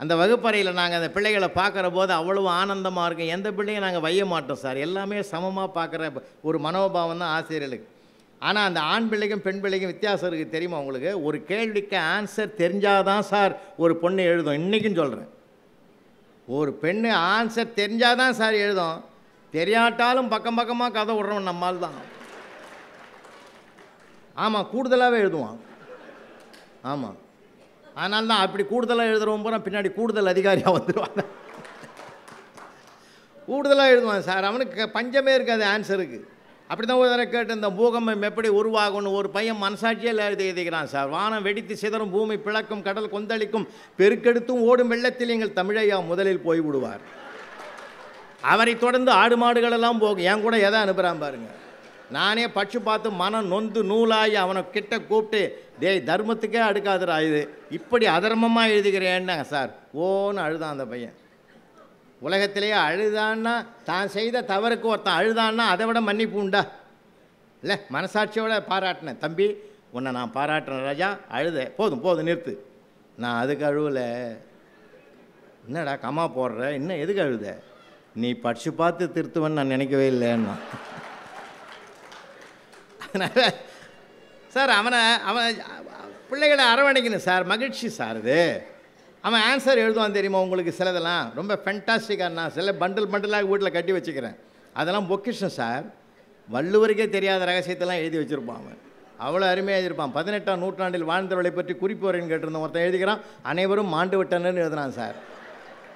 அந்த வகுப்பறையில் நாங்கள் அந்த பிள்ளைகளை பார்க்குற போது அவ்வளவு ஆனந்தமாக இருக்கும் எந்த பிள்ளையும் நாங்கள் வைய மாட்டோம் சார் எல்லாமே சமமாக பார்க்குற ஒரு மனோபாவம் தான் ஆசிரியர்களுக்கு ஆனால் அந்த ஆண் பிள்ளைக்கும் பெண் பிள்ளைக்கும் வித்தியாசம் இருக்குது தெரியுமா உங்களுக்கு ஒரு கேள்விக்கு ஆன்சர் தெரிஞ்சாதான் சார் ஒரு பொண்ணு எழுதும் இன்றைக்கும் சொல்கிறேன் ஒரு பெண்ணு ஆன்சர் தெரிஞ்சாதான் சார் எழுதும் தெரியாட்டாலும் பக்கம் பக்கமாக கதை விடுறவன் நம்மால் தான் ஆமாம் கூடுதலாகவே எழுதுவான் ஆமாம் அதனால தான் அப்படி கூடுதலாக எழுதுறவன் போனால் பின்னாடி கூடுதல் அதிகாரியாக வந்துடுவாங்க கூடுதலாக எழுதுவான் சார் அவனுக்கு பஞ்சமே இருக்காது ஆன்சருக்கு அப்படி தான் ஒரு தடவை கேட்டு இந்த பூகம்பம் எப்படி உருவாகும்னு ஒரு பையன் மனசாட்சியில் எழுதி எழுதுகிறான் சார் வானம் வெடித்து சிதறும் பூமி பிளக்கும் கடல் கொந்தளிக்கும் பெருக்கெடுத்தும் ஓடும் வெள்ளத்தில் எங்கள் தமிழையா முதலில் போய் விடுவார் அவரை தொடர்ந்து ஆடு மாடுகளெல்லாம் போகும் என் கூட எதை அனுப்புகிறான் பாருங்கள் நானே பட்சு பார்த்து மனம் நொந்து நூலாகி அவனை கிட்ட கூப்பிட்டு தேய் தர்மத்துக்கே அடுக்காதுரா இது இப்படி அதர்மமாக எழுதுகிறேன்னாங்க சார் ஓன்னு அழுதான் அந்த பையன் உலகத்திலேயே அழுதான்னா தான் செய்த தவறுக்கு ஒருத்தன் அழுதான்னா அதை விட மன்னிப்பு உண்டா இல்லை மனசாட்சியோடு பாராட்டினேன் தம்பி உன்னை நான் பாராட்டினேன் ராஜா அழுத போதும் போதும் நிறுத்து நான் அதுக்கு அழுவலை என்னடா கம்மா போடுற இன்னும் எதுக்கு அழுத நீ படிச்சு பார்த்து திருத்துவன்னு நான் நினைக்கவே இல்லைன்னா அதனால் சார் அவனை அவன் பிள்ளைகளை அரவணைக்கணும் சார் மகிழ்ச்சி சார் இது அவன் ஆன்சர் எழுதுவான் தெரியுமா உங்களுக்கு சிலதெல்லாம் ரொம்ப ஃபென்டாஸ்டிக்காக நான் சில பண்டில் பண்டிலாக வீட்டில் கட்டி வச்சுக்கிறேன் அதெல்லாம் பொக்கிஷன் சார் வள்ளுவருக்கே தெரியாத ரகசியத்தெல்லாம் எழுதி வச்சுருப்பான் அவன் அவ்வளோ அருமையாக இருப்பான் பதினெட்டாம் நூற்றாண்டில் வாழ்ந்தவர்களை பற்றி குறிப்போரேன்னு கேட்டிருந்த ஒருத்தன் எழுதிக்கிறான் அனைவரும் மாண்டு விட்டனு எழுதுனான் சார்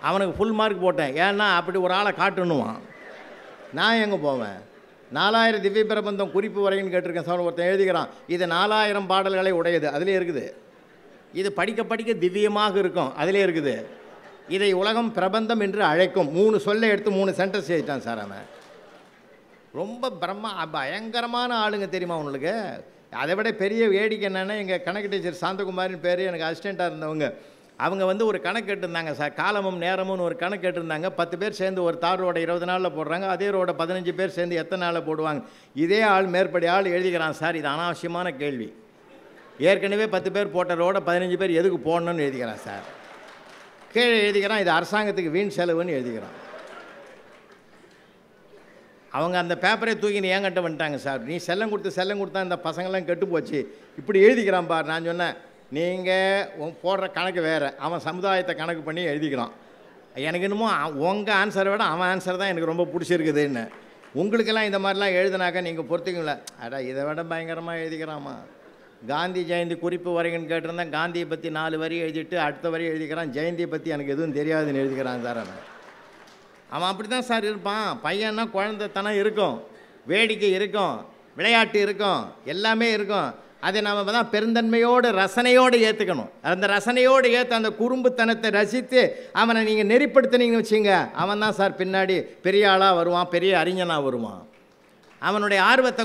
அவனுக்கு ஃபுல் மார்க் போட்டேன் ஏன்னா அப்படி ஒரு ஆளை காட்டணுவான் நான் எங்கே போவேன் நாலாயிரம் திவ்ய பிரபந்தம் குறிப்பு வரைன்னு கேட்டிருக்கேன் சார் ஒருத்தன் எழுதிக்கிறான் இது நாலாயிரம் பாடல்களை உடையது அதிலே இருக்குது இது படிக்க படிக்க திவ்யமாக இருக்கும் அதிலே இருக்குது இதை உலகம் பிரபந்தம் என்று அழைக்கும் மூணு சொல்லை எடுத்து மூணு சென்டென்ஸ் எழுதிட்டான் சார் அவன் ரொம்ப பிரம்மா பயங்கரமான ஆளுங்க தெரியுமா உங்களுக்கு அதை விட பெரிய வேடிக்கை என்னென்னா எங்கள் கணக்கு டீச்சர் சாந்தகுமாரின் பேர் எனக்கு அசிஸ்டண்ட்டாக இருந்தவங்க அவங்க வந்து ஒரு கணக்கு கேட்டிருந்தாங்க சார் காலமும் நேரமும்னு ஒரு கணக்கு கேட்டிருந்தாங்க பத்து பேர் சேர்ந்து ஒரு தார் ரோட இருபது நாளில் போடுறாங்க அதே ரோட பதினஞ்சு பேர் சேர்ந்து எத்தனை நாளில் போடுவாங்க இதே ஆள் மேற்படி ஆள் எழுதிக்கிறான் சார் இது அனாவசியமான கேள்வி ஏற்கனவே பத்து பேர் போட்டதோட பதினஞ்சு பேர் எதுக்கு போடணும்னு எழுதிக்கிறான் சார் கீழே எழுதிக்கிறான் இது அரசாங்கத்துக்கு வீண் செலவுன்னு எழுதிக்கிறான் அவங்க அந்த பேப்பரை நீ ஏங்கிட்ட வந்துட்டாங்க சார் நீ செல்லம் கொடுத்து செல்லம் கொடுத்தா இந்த பசங்கள்லாம் கெட்டு போச்சு இப்படி எழுதிக்கிறான் பார் நான் சொன்னேன் நீங்கள் உன் போடுற கணக்கு வேறு அவன் சமுதாயத்தை கணக்கு பண்ணி எழுதிக்கிறான் எனக்கு என்னமோ உங்கள் ஆன்சரை விட அவன் ஆன்சர் தான் எனக்கு ரொம்ப பிடிச்சிருக்குதுன்னு உங்களுக்கெல்லாம் இந்த மாதிரிலாம் எழுதுனாக்க நீங்கள் பொறுத்துக்கீங்களா அடா இதை விட பயங்கரமாக எழுதிக்கிறாமா காந்தி ஜெயந்தி குறிப்பு வரைங்கன்னு கேட்டிருந்தேன் காந்தியை பற்றி நாலு வரி எழுதிட்டு அடுத்த வரி எழுதிக்கிறான் ஜெயந்தியை பற்றி எனக்கு எதுவும் தெரியாதுன்னு எழுதிக்கிறான் சார் அவன் அவன் அப்படி தான் சார் இருப்பான் பையன்னா குழந்தைத்தனம் இருக்கும் வேடிக்கை இருக்கும் விளையாட்டு இருக்கும் எல்லாமே இருக்கும் அதை நம்ம தான் பெருந்தன்மையோடு ரசனையோடு ஏற்றுக்கணும் அந்த ரசனையோடு ஏற்று அந்த குறும்புத்தனத்தை ரசித்து அவனை நீங்கள் நெறிப்படுத்தினீங்கன்னு வச்சுங்க அவன் தான் சார் பின்னாடி பெரிய ஆளாக வருவான் பெரிய அறிஞனாக வருவான் அவனுடைய ஆர்வத்தை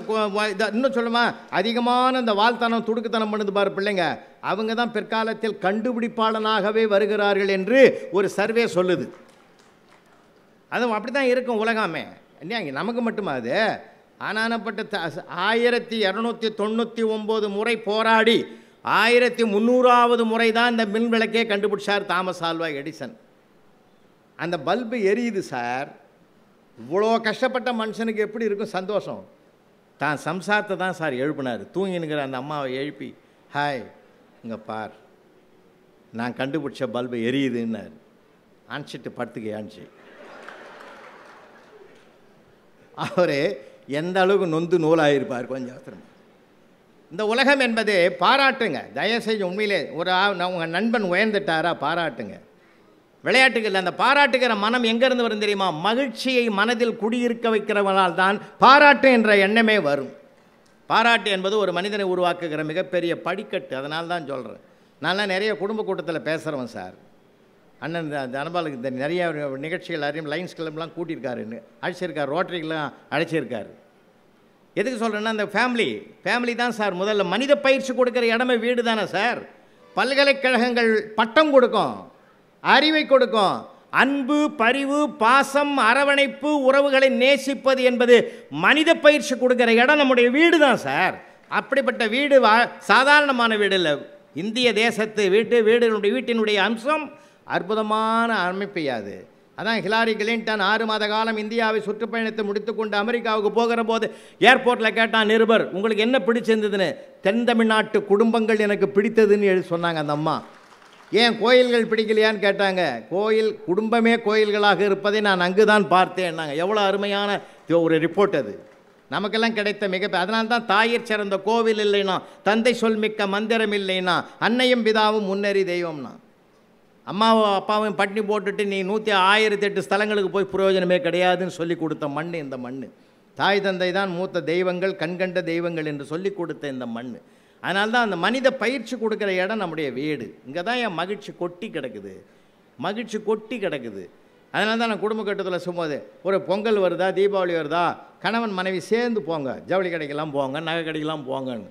இன்னும் சொல்லுமா அதிகமான இந்த வாழ்த்தனம் துடுக்குத்தனம் பண்ணுது பாரு பிள்ளைங்க அவங்க தான் பிற்காலத்தில் கண்டுபிடிப்பாளனாகவே வருகிறார்கள் என்று ஒரு சர்வே சொல்லுது அதுவும் அப்படி தான் இருக்கும் உலகாமே இல்லையாங்க நமக்கு மட்டுமா அது ஆனானப்பட்ட த ஆயிரத்தி இரநூத்தி தொண்ணூற்றி ஒம்பது முறை போராடி ஆயிரத்தி முந்நூறாவது முறை தான் இந்த மின் விளக்கே கண்டுபிடிச்சார் தாமஸ் ஆல்வா எடிசன் அந்த பல்பு எரியுது சார் இவ்வளோ கஷ்டப்பட்ட மனுஷனுக்கு எப்படி இருக்கும் சந்தோஷம் தான் சம்சாரத்தை தான் சார் எழுப்பினார் தூங்கினுங்கிற அந்த அம்மாவை எழுப்பி ஹாய் இங்கே பார் நான் கண்டுபிடிச்ச பல்பு எரியுதுன்னார் அனுச்சிட்டு படுத்துக்க அணிச்சு அவர் எந்த அளவுக்கு நொந்து நூலாகிருப்பார் கொஞ்சம் அவசரம் இந்த உலகம் என்பதே பாராட்டுங்க தயவுசெய்து உண்மையிலே ஒரு உங்கள் நண்பன் உயர்ந்துட்டாரா பாராட்டுங்க விளையாட்டுகள் அந்த பாராட்டுகிற மனம் எங்கேருந்து வரும் தெரியுமா மகிழ்ச்சியை மனதில் குடியிருக்க வைக்கிறவனால் தான் பாராட்டு என்ற எண்ணமே வரும் பாராட்டு என்பது ஒரு மனிதனை உருவாக்குகிற மிகப்பெரிய படிக்கட்டு அதனால் தான் சொல்கிறேன் நான்லாம் நிறைய குடும்ப கூட்டத்தில் பேசுகிறவன் சார் அண்ணன் தனபாலுக்கு இந்த நிறைய நிகழ்ச்சிகள் அறியும் லைன்ஸ் கிளம்பெலாம் கூட்டியிருக்காருன்னு அழைச்சிருக்கார் ரோட்டரிக்கெலாம் அழைச்சிருக்காரு எதுக்கு சொல்கிறேன்னா அந்த ஃபேமிலி ஃபேமிலி தான் சார் முதல்ல மனித பயிற்சி கொடுக்குற இடமே வீடு தானே சார் பல்கலைக்கழகங்கள் பட்டம் கொடுக்கும் அறிவை கொடுக்கும் அன்பு பரிவு பாசம் அரவணைப்பு உறவுகளை நேசிப்பது என்பது மனித பயிற்சி கொடுக்குற இடம் நம்முடைய வீடு தான் சார் அப்படிப்பட்ட வீடு வா சாதாரணமான வீடு இல்லை இந்திய தேசத்து வீட்டு வீடுகளுடைய வீட்டினுடைய அம்சம் அற்புதமான அமைப்பையாது அதான் ஹிலாரி கிளின்டன் ஆறு மாத காலம் இந்தியாவை சுற்றுப்பயணத்தை முடித்துக்கொண்டு அமெரிக்காவுக்கு போகிற போது ஏர்போர்ட்டில் கேட்டான் நிருபர் உங்களுக்கு என்ன பிடிச்சிருந்ததுன்னு தென் தமிழ்நாட்டு குடும்பங்கள் எனக்கு பிடித்ததுன்னு எழுதி சொன்னாங்க அந்த அம்மா ஏன் கோயில்கள் பிடிக்கலையான்னு கேட்டாங்க கோயில் குடும்பமே கோயில்களாக இருப்பதை நான் அங்கு தான் பார்த்தேன் நாங்கள் எவ்வளோ அருமையான ஒரு ரிப்போர்ட் அது நமக்கெல்லாம் கிடைத்த மிக அதனால் தான் தாயிற் சிறந்த கோவில் இல்லைனா தந்தை சொல் மிக்க மந்திரம் இல்லைனா அன்னையும் பிதாவும் முன்னேறி தெய்வம்னா அம்மாவும் அப்பாவும் பட்னி போட்டுட்டு நீ நூற்றி ஆயிரத்தி எட்டு ஸ்தலங்களுக்கு போய் பிரயோஜனமே கிடையாதுன்னு சொல்லி கொடுத்த மண் இந்த மண் தாய் தந்தை தான் மூத்த தெய்வங்கள் கண்கண்ட தெய்வங்கள் என்று சொல்லி கொடுத்த இந்த மண் அதனால தான் அந்த மனித பயிற்சி கொடுக்குற இடம் நம்முடைய வீடு இங்கே தான் என் மகிழ்ச்சி கொட்டி கிடக்குது மகிழ்ச்சி கொட்டி கிடக்குது அதனால தான் நான் குடும்ப கட்டத்தில் சொல்லும்போது ஒரு பொங்கல் வருதா தீபாவளி வருதா கணவன் மனைவி சேர்ந்து போங்க ஜவுளி கடைக்கெல்லாம் போங்க நகை கடைக்கெல்லாம் போங்கன்னு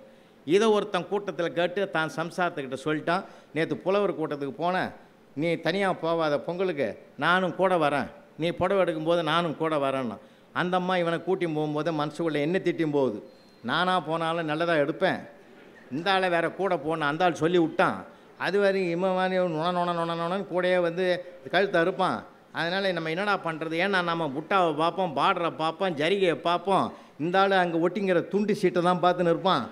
இதை ஒருத்தன் கூட்டத்தில் கேட்டு தான் சம்சாரத்துக்கிட்ட சொல்லிட்டான் நேற்று புலவர் கூட்டத்துக்கு போனேன் நீ தனியாக போவாத பொங்கலுக்கு நானும் கூட வரேன் நீ புடவை எடுக்கும்போது நானும் கூட வரேன்னா அந்த அம்மா இவனை கூட்டியும் போகும்போது மனசுக்குள்ளே என்ன திட்டியும் போகுது நானாக போனாலும் நல்லதாக எடுப்பேன் இந்த ஆளை வேறு கூட போன அந்த ஆள் சொல்லி விட்டான் அது வரைக்கும் இவன் மாதிரி நுண நுண நுண நுணன்னு கூடயே வந்து கழுத்து அறுப்பான் அதனால் நம்ம என்னடா பண்ணுறது ஏன்னா நம்ம புட்டாவை பார்ப்போம் பாடரை பார்ப்போம் ஜரிகையை பார்ப்போம் இந்த ஆள் அங்கே ஒட்டிங்கிற துண்டு சீட்டை தான் பார்த்துன்னு இருப்பான்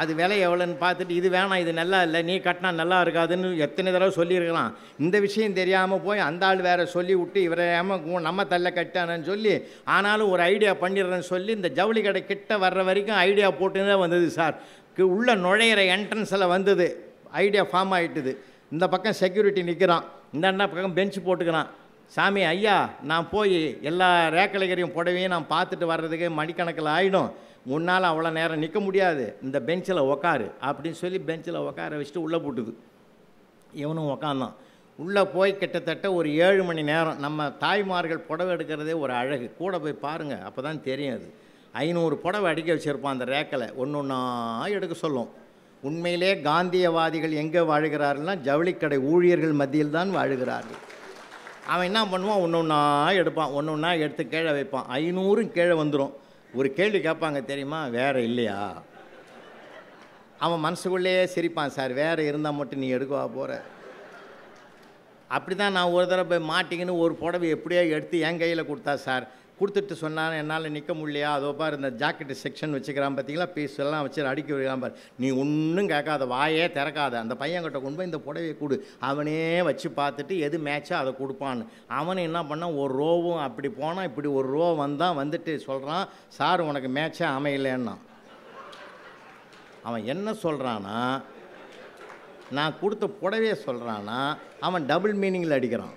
அது விலை எவ்வளோன்னு பார்த்துட்டு இது வேணாம் இது நல்லா இல்லை நீ கட்டினா நல்லா இருக்காதுன்னு எத்தனை தடவை சொல்லியிருக்கலாம் இந்த விஷயம் தெரியாமல் போய் அந்த ஆள் வேறு சொல்லி விட்டு இவரையாம நம்ம தள்ள கட்டானன்னு சொல்லி ஆனாலும் ஒரு ஐடியா பண்ணிடுறேன்னு சொல்லி இந்த ஜவுளி கடை கிட்ட வர்ற வரைக்கும் ஐடியா போட்டுன்னு தான் வந்தது சார் உள்ளே நுழையிற என்ட்ரன்ஸில் வந்தது ஐடியா ஃபார்ம் ஆகிட்டுது இந்த பக்கம் செக்யூரிட்டி நிற்கிறான் இந்த பக்கம் பெஞ்ச் போட்டுக்கிறான் சாமி ஐயா நான் போய் எல்லா ரேக்கலைகரையும் புடவையும் நான் பார்த்துட்டு வர்றதுக்கு மணிக்கணக்கில் ஆகிடும் உன்னால் அவ்வளோ நேரம் நிற்க முடியாது இந்த பெஞ்சில் உக்காரு அப்படின்னு சொல்லி பெஞ்சில் உக்கார வச்சுட்டு உள்ளே போட்டுது இவனும் உக்காந்தான் உள்ளே போய் கிட்டத்தட்ட ஒரு ஏழு மணி நேரம் நம்ம தாய்மார்கள் புடவை எடுக்கிறதே ஒரு அழகு கூட போய் பாருங்கள் அப்போ தான் தெரியும் அது ஐநூறு புடவை அடிக்க வச்சுருப்பான் அந்த ரேக்கில் ஒன்று ஒன்றா எடுக்க சொல்லும் உண்மையிலே காந்தியவாதிகள் எங்கே வாழ்கிறாருன்னா ஜவுளிக்கடை ஊழியர்கள் மத்தியில் தான் வாழுகிறார்கள் அவன் என்ன பண்ணுவான் ஒன்று ஒன்றா எடுப்பான் ஒன்று ஒன்றா எடுத்து கீழே வைப்பான் ஐநூறும் கீழே வந்துடும் ஒரு கேள்வி கேட்பாங்க தெரியுமா வேறு இல்லையா அவன் மனசுக்குள்ளேயே சிரிப்பான் சார் வேறு இருந்தால் மட்டும் நீ எடுக்கவா போகிற அப்படி தான் நான் ஒரு தடவை போய் மாட்டிங்கன்னு ஒரு புடவை எப்படியோ எடுத்து என் கையில் கொடுத்தா சார் கொடுத்துட்டு சொன்னான் என்னால் நிற்க முடியலையா அதோ பார் இந்த ஜாக்கெட்டு செக்ஷன் வச்சுக்கிறான் பார்த்தீங்களா பீஸ் எல்லாம் வச்சு அடிக்க வைக்கலாம் பார் நீ ஒன்றும் கேட்காத வாயே திறக்காத அந்த பையன்கிட்ட கொண்டு போய் இந்த புடவையை கொடு அவனே வச்சு பார்த்துட்டு எது மேட்சோ அதை கொடுப்பான்னு அவன் என்ன பண்ணான் ஒரு ரோவும் அப்படி போனால் இப்படி ஒரு ரோ வந்தால் வந்துட்டு சொல்கிறான் சார் உனக்கு மேட்சே அமையலன்னா அவன் என்ன சொல்கிறான்னா நான் கொடுத்த புடவையை சொல்கிறான்னா அவன் டபுள் மீனிங்கில் அடிக்கிறான்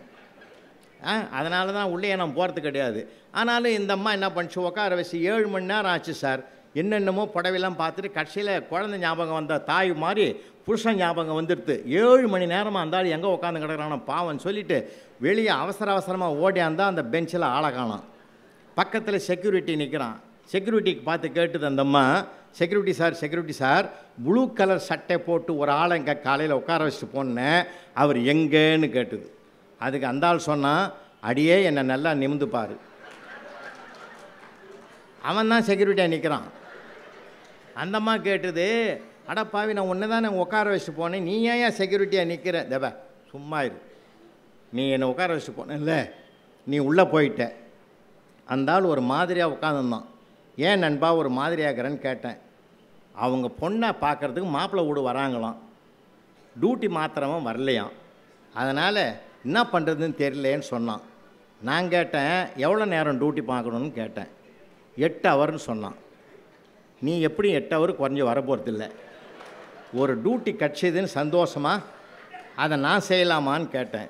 அதனால தான் உள்ளே நான் போகிறது கிடையாது ஆனாலும் இந்த அம்மா என்ன பண்ணிச்சு உட்கார வச்சு ஏழு மணி நேரம் ஆச்சு சார் என்னென்னமோ புடவைலாம் பார்த்துட்டு கடைசியில் குழந்தை ஞாபகம் வந்த தாய் மாதிரி புருஷன் ஞாபகம் வந்துடுது ஏழு மணி நேரமாக இருந்தாலும் எங்கே உட்காந்து கிடக்கிறானோ பாவம் சொல்லிவிட்டு வெளியே அவசர அவசரமாக ஓடியாந்தால் அந்த பெஞ்சில் ஆளை பக்கத்தில் செக்யூரிட்டி நிற்கிறான் செக்யூரிட்டிக்கு பார்த்து கேட்டுது அந்த அம்மா security sir security sir blue colour சட்டை போட்டு ஒரு ஆளை இங்கே காலையில் உட்கார வச்சுட்டு போனேன் அவர் எங்கேன்னு கேட்டுது அதுக்கு அந்த ஆள் சொன்னால் அடியே என்னை நல்லா நிமிந்துப்பார் அவன் தான் செக்யூரிட்டியாக நிற்கிறான் அந்தம்மா கேட்டது அடப்பாவி நான் ஒன்று தான் நான் உட்கார வச்சுட்டு போனேன் நீ ஏன் செக்யூரிட்டியாக நிற்கிற தேவ சும்மா இரு நீ என்னை உட்கார வச்சுட்டு இல்லை நீ உள்ளே போயிட்ட அந்த ஆள் ஒரு மாதிரியாக உட்காந்துருந்தான் ஏன் நண்பா ஒரு மாதிரியாகிறேன்னு கேட்டேன் அவங்க பொண்ணை பார்க்குறதுக்கு மாப்பிள்ளை வீடு வராங்களாம் டியூட்டி மாத்திரமும் வரலையாம் அதனால் என்ன பண்ணுறதுன்னு தெரியலேன்னு சொன்னான் நான் கேட்டேன் எவ்வளோ நேரம் டியூட்டி பார்க்கணுன்னு கேட்டேன் எட்டு ஹவர்னு சொன்னான் நீ எப்படியும் எட்டு ஹவர் குறைஞ்சி இல்லை ஒரு டியூட்டி கட்சிதுன்னு சந்தோஷமாக அதை நான் செய்யலாமான்னு கேட்டேன்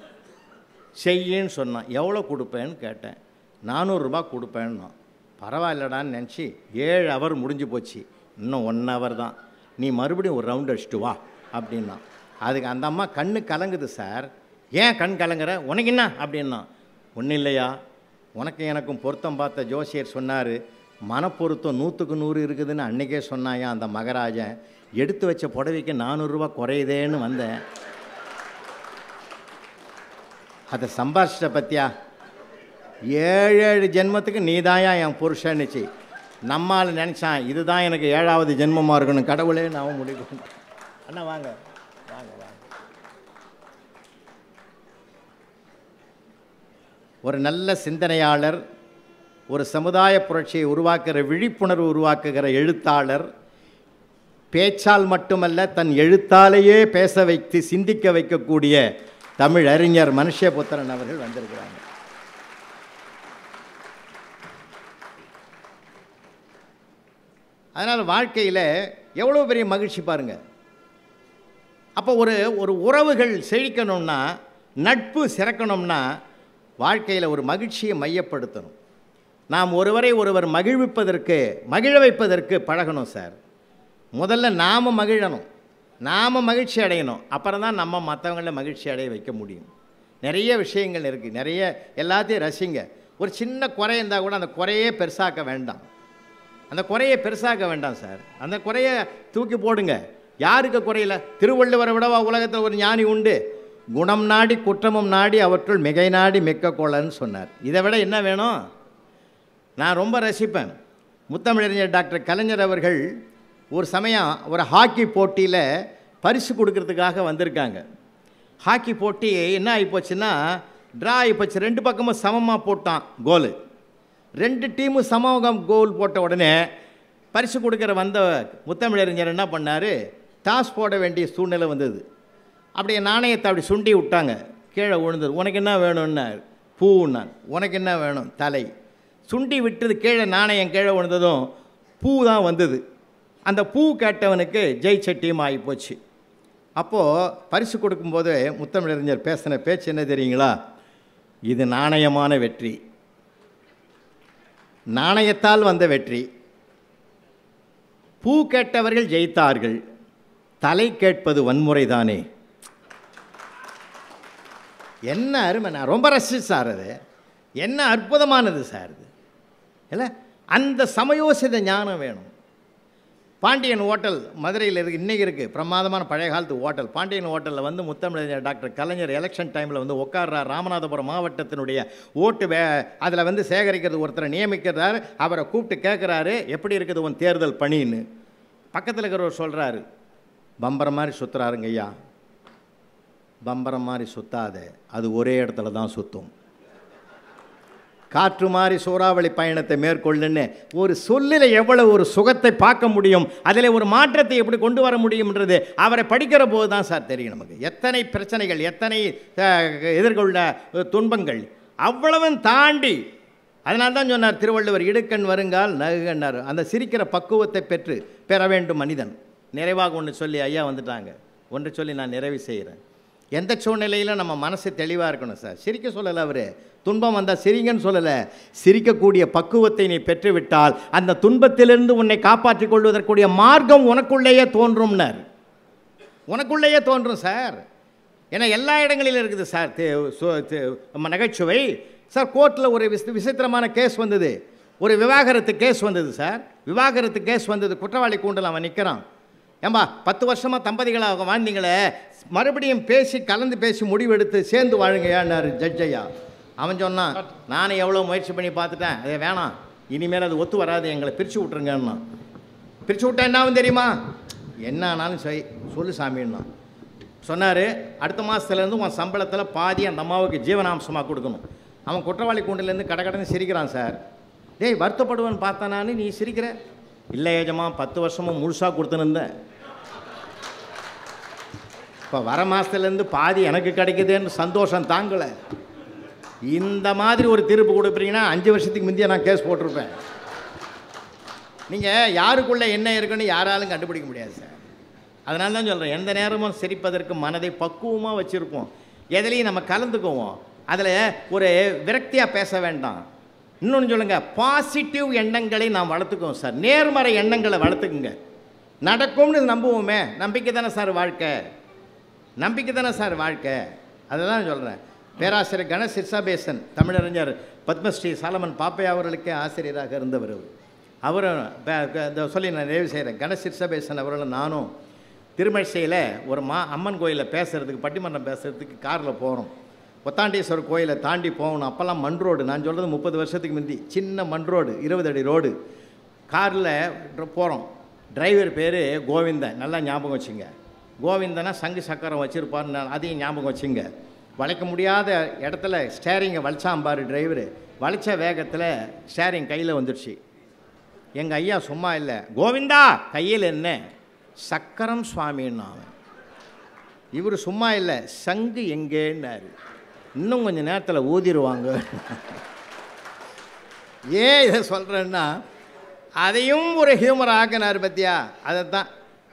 செய்யின்னு சொன்னான் எவ்வளோ கொடுப்பேன்னு கேட்டேன் நானூறுரூபா கொடுப்பேன்னா பரவாயில்லடான்னு நினச்சி ஏழு ஹவர் முடிஞ்சு போச்சு இன்னும் ஒன் ஹவர் தான் நீ மறுபடியும் ஒரு ரவுண்ட் அடிச்சுட்டு வா அப்படின்னா அதுக்கு அந்த அம்மா கண்ணு கலங்குது சார் ஏன் கண் கலங்குற உனக்கு என்ன அப்படின்னா ஒன்றும் இல்லையா உனக்கு எனக்கும் பொருத்தம் பார்த்த ஜோசியர் சொன்னார் மனப்பொருத்தம் நூற்றுக்கு நூறு இருக்குதுன்னு அன்றைக்கே சொன்னாயா அந்த மகராஜன் எடுத்து வச்ச புடவைக்கு நானூறுரூவா குறையுதேன்னு வந்தேன் அதை சம்பாரிச்சிட்ட பத்தியா ஏழு ஏழு ஜென்மத்துக்கு நீ தாயா என் புருஷன்னுச்சு நம்மால் நினச்சான் இதுதான் எனக்கு ஏழாவது ஜென்மமாக இருக்கணும் கடவுளே நான் முடிவு அண்ணா வாங்க வாங்க வாங்க ஒரு நல்ல சிந்தனையாளர் ஒரு சமுதாய புரட்சியை உருவாக்குகிற விழிப்புணர்வு உருவாக்குகிற எழுத்தாளர் பேச்சால் மட்டுமல்ல தன் எழுத்தாலேயே பேச வைத்து சிந்திக்க வைக்கக்கூடிய தமிழ் அறிஞர் மனுஷபுத்திரன் அவர்கள் வந்திருக்கிறாங்க அதனால் வாழ்க்கையில் எவ்வளோ பெரிய மகிழ்ச்சி பாருங்கள் அப்போ ஒரு ஒரு உறவுகள் செழிக்கணும்னா நட்பு சிறக்கணும்னா வாழ்க்கையில் ஒரு மகிழ்ச்சியை மையப்படுத்தணும் நாம் ஒருவரை ஒருவர் மகிழ்விப்பதற்கு மகிழ வைப்பதற்கு பழகணும் சார் முதல்ல நாம் மகிழணும் நாம் மகிழ்ச்சி அடையணும் அப்புறம் தான் நம்ம மற்றவங்கள மகிழ்ச்சி அடைய வைக்க முடியும் நிறைய விஷயங்கள் இருக்குது நிறைய எல்லாத்தையும் ரசிங்க ஒரு சின்ன குறை இருந்தால் கூட அந்த குறையே பெருசாக்க வேண்டாம் அந்த குறையை பெருசாக்க வேண்டாம் சார் அந்த குறையை தூக்கி போடுங்க யாருக்கு குறையில திருவள்ளுவரை விடவா உலகத்தில் ஒரு ஞானி உண்டு குணம் நாடி குற்றமும் நாடி அவற்றுள் மிகை நாடி மிக்க கோளன்னு சொன்னார் இதை விட என்ன வேணும் நான் ரொம்ப ரசிப்பேன் முத்தமிழறிஞர் டாக்டர் கலைஞர் அவர்கள் ஒரு சமயம் ஒரு ஹாக்கி போட்டியில் பரிசு கொடுக்கறதுக்காக வந்திருக்காங்க ஹாக்கி போட்டி என்ன ஆகிப்போச்சுன்னா ட்ரா ஆகிப்போச்சு ரெண்டு பக்கமும் சமமாக போட்டான் கோலு ரெண்டு டீமும் சமகம் கோல் போட்ட உடனே பரிசு கொடுக்குற வந்த முத்தமிழறிஞர் என்ன பண்ணார் டாஸ் போட வேண்டிய சூழ்நிலை வந்தது அப்படியே நாணயத்தை அப்படி சுண்டி விட்டாங்க கீழே விழுந்தது உனக்கு என்ன வேணும்னார் பூன்னான் உனக்கு என்ன வேணும் தலை சுண்டி விட்டது கீழே நாணயம் கீழே விழுந்ததும் பூ தான் வந்தது அந்த பூ கேட்டவனுக்கு ஜெய் சட்டியும் ஆகி போச்சு அப்போது பரிசு கொடுக்கும்போது முத்தமிழறிஞர் பேசின பேச்சு என்ன தெரியுங்களா இது நாணயமான வெற்றி நாணயத்தால் வந்த வெற்றி பூ கேட்டவர்கள் ஜெயித்தார்கள் தலை கேட்பது வன்முறை தானே என்ன அருமை நான் ரொம்ப ரசிச்சு சார் அது என்ன அற்புதமானது சார் அது இல்லை அந்த சமயோசித ஞானம் வேணும் பாண்டியன் ஹோட்டல் மதுரையில் இருக்குது இன்றைக்கி இருக்குது பிரமாதமான பழைய காலத்து ஹோட்டல் பாண்டியன் ஹோட்டலில் வந்து முத்தமிழ் டாக்டர் கலைஞர் எலெக்ஷன் டைமில் வந்து உட்கார்றார் ராமநாதபுரம் மாவட்டத்தினுடைய ஓட்டு வே அதில் வந்து சேகரிக்கிறது ஒருத்தரை நியமிக்கிறார் அவரை கூப்பிட்டு கேட்குறாரு எப்படி இருக்குது உன் தேர்தல் பணின்னு பக்கத்தில் இருக்கிறவர் சொல்கிறாரு பம்பரம் மாதிரி சுற்றுறாருங்க ஐயா பம்பரம் மாதிரி சுற்றாத அது ஒரே இடத்துல தான் சுற்றும் காற்று மாறி சூறாவளி பயணத்தை மேற்கொள்ளுன்னு ஒரு சொல்லில் எவ்வளோ ஒரு சுகத்தை பார்க்க முடியும் அதில் ஒரு மாற்றத்தை எப்படி கொண்டு வர முடியும்ன்றது அவரை படிக்கிற போது தான் சார் தெரியும் நமக்கு எத்தனை பிரச்சனைகள் எத்தனை எதிர்கொள்ள துன்பங்கள் அவ்வளவும் தாண்டி அதனால்தான் தான் சொன்னார் திருவள்ளுவர் இடுக்கண் வருங்கால் நகுகண்ணார் அந்த சிரிக்கிற பக்குவத்தை பெற்று பெற வேண்டும் மனிதன் நிறைவாக ஒன்று சொல்லி ஐயா வந்துட்டாங்க ஒன்று சொல்லி நான் நிறைவு செய்கிறேன் எந்த சூழ்நிலையிலும் நம்ம மனசு தெளிவாக இருக்கணும் சார் சிரிக்க சொல்லலை அவர் துன்பம் வந்தால் சிரிங்கன்னு சொல்லலை சிரிக்கக்கூடிய பக்குவத்தை நீ பெற்றுவிட்டால் அந்த துன்பத்திலிருந்து உன்னை காப்பாற்றிக் கொள்வதற்குரிய மார்க்கம் உனக்குள்ளேயே தோன்றும்னர் உனக்குள்ளேயே தோன்றும் சார் ஏன்னா எல்லா இடங்களிலும் இருக்குது சார் நம்ம நகைச்சுவை சார் கோர்ட்டில் ஒரு விசி விசித்திரமான கேஸ் வந்தது ஒரு விவாகரத்து கேஸ் வந்தது சார் விவாகரத்து கேஸ் வந்தது குற்றவாளி கூண்டில் அவன் நிற்கிறான் ஏம்பா பத்து வருஷமாக தம்பதிகளாக வாழ்ந்தீங்களே மறுபடியும் பேசி கலந்து பேசி முடிவெடுத்து சேர்ந்து வாழுங்கயான்னாரு ஜட்ஜையா அவன் சொன்னான் நானே எவ்வளோ முயற்சி பண்ணி பார்த்துட்டேன் அதே வேணாம் இனிமேல் அது ஒத்து வராது எங்களை பிரித்து விட்ருங்கன்னு பிரித்து விட்டா என்னாவும் தெரியுமா என்ன ஆனாலும் சொய் சொல்லு சாமின்னா சொன்னார் அடுத்த மாதத்துலேருந்து உன் சம்பளத்தில் பாதி அந்த அம்மாவுக்கு ஜீவனாம்சமாக கொடுக்கணும் அவன் குற்றவாளி கூண்டிலேருந்து கடகடன்னு சிரிக்கிறான் சார் டேய் வருத்தப்படுவன் பார்த்தானான்னு நீ சிரிக்கிற இல்லை ஏஜமா பத்து வருஷமும் முழுசாக கொடுத்துன்னு இருந்தேன் இப்போ வர மாதத்துலேருந்து பாதி எனக்கு கிடைக்குதுன்னு சந்தோஷம் தாங்கலை இந்த மாதிரி ஒரு தீர்ப்பு கொடுப்பீங்கன்னா அஞ்சு வருஷத்துக்கு முந்தைய நான் கேஸ் போட்டிருப்பேன் நீங்கள் யாருக்குள்ளே என்ன இருக்குன்னு யாராலும் கண்டுபிடிக்க முடியாது சார் அதனால தான் சொல்கிறேன் எந்த நேரமும் சிரிப்பதற்கு மனதை பக்குவமாக வச்சுருப்போம் எதுலேயும் நம்ம கலந்துக்குவோம் அதில் ஒரு விரக்தியாக பேச வேண்டாம் இன்னொன்று சொல்லுங்கள் பாசிட்டிவ் எண்ணங்களை நாம் வளர்த்துக்குவோம் சார் நேர்மறை எண்ணங்களை வளர்த்துக்குங்க நடக்கும்னு நம்புவோமே நம்பிக்கை தானே சார் வாழ்க்கை நம்பிக்கை தானே சார் வாழ்க்கை தான் சொல்கிறேன் பேராசிரியர் கண சிர்சாபேசன் தமிழறிஞர் பத்மஸ்ரீ சாலமன் பாப்பையா அவர்களுக்கே ஆசிரியராக இருந்தவர் அவர் அவரை சொல்லி நான் நிறைவு செய்கிறேன் கண சிர்சாபேசன் அவர்களும் நானும் திருமழிசையில் ஒரு மா அம்மன் கோயிலில் பேசுகிறதுக்கு பட்டிமன்றம் பேசுகிறதுக்கு காரில் போகிறோம் ஒத்தாண்டீஸ்வரர் கோயிலை தாண்டி போகணும் அப்போல்லாம் மண் ரோடு நான் சொல்கிறது முப்பது வருஷத்துக்கு முந்தி சின்ன மண் ரோடு இருபது அடி ரோடு காரில் போகிறோம் டிரைவர் பேர் கோவிந்தன் நல்லா ஞாபகம் வச்சுங்க கோவிந்தனை சங்கு சக்கரம் வச்சுருப்பார்னு நான் அதையும் ஞாபகம் வச்சுங்க வளைக்க முடியாத இடத்துல ஸ்டேரிங்கை வளைச்சாம்பார் டிரைவர் வளைச்ச வேகத்தில் ஸ்டேரிங் கையில் வந்துடுச்சு எங்கள் ஐயா சும்மா இல்லை கோவிந்தா கையில் என்ன சக்கரம் சுவாமின்னு அவன் இவர் சும்மா இல்லை சங்கு எங்கேன்னாரு இன்னும் கொஞ்சம் நேரத்தில் ஊதிடுவாங்க ஏன் இதை சொல்கிறேன்னா அதையும் ஒரு ஹியூமர் ஆக்கினார் பத்தியா அதை தான்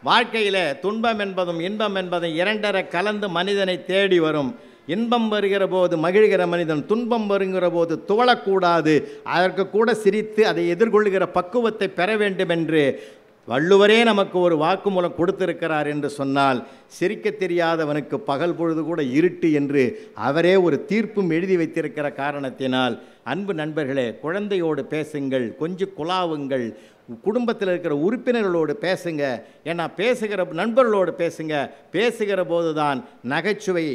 வாழ்க்கையில் துன்பம் என்பதும் இன்பம் என்பதும் இரண்டரை கலந்து மனிதனை தேடி வரும் இன்பம் வருகிற போது மகிழ்கிற மனிதன் துன்பம் வருகிற போது துவளக்கூடாது அதற்கு கூட சிரித்து அதை எதிர்கொள்கிற பக்குவத்தை பெற வேண்டும் என்று வள்ளுவரே நமக்கு ஒரு வாக்குமூலம் கொடுத்திருக்கிறார் என்று சொன்னால் சிரிக்க தெரியாதவனுக்கு பகல் பொழுது கூட இருட்டு என்று அவரே ஒரு தீர்ப்பும் எழுதி வைத்திருக்கிற காரணத்தினால் அன்பு நண்பர்களே குழந்தையோடு பேசுங்கள் கொஞ்சம் குலாவுங்கள் குடும்பத்தில் இருக்கிற உறுப்பினர்களோடு பேசுங்க ஏன்னா பேசுகிற நண்பர்களோடு பேசுங்க பேசுகிற போது தான் நகைச்சுவை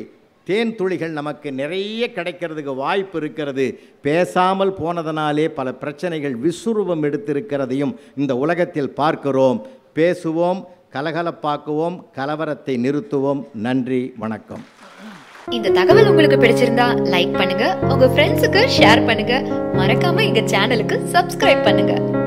தேன் துளிகள் நமக்கு நிறைய கிடைக்கிறதுக்கு வாய்ப்பு இருக்கிறது பேசாமல் போனதனாலே பல பிரச்சனைகள் விஸ்வரூபம் எடுத்திருக்கிறதையும் இந்த உலகத்தில் பார்க்கிறோம் பேசுவோம் கலகலப்பாக்குவோம் கலவரத்தை நிறுத்துவோம் நன்றி வணக்கம் இந்த தகவல் உங்களுக்கு பிடிச்சிருந்தா லைக் பண்ணுங்க உங்க ஃப்ரெண்ட்ஸுக்கு ஷேர் பண்ணுங்க மறக்காம எங்க சேனலுக்கு சப்ஸ்கிரைப் பண்ணுங்க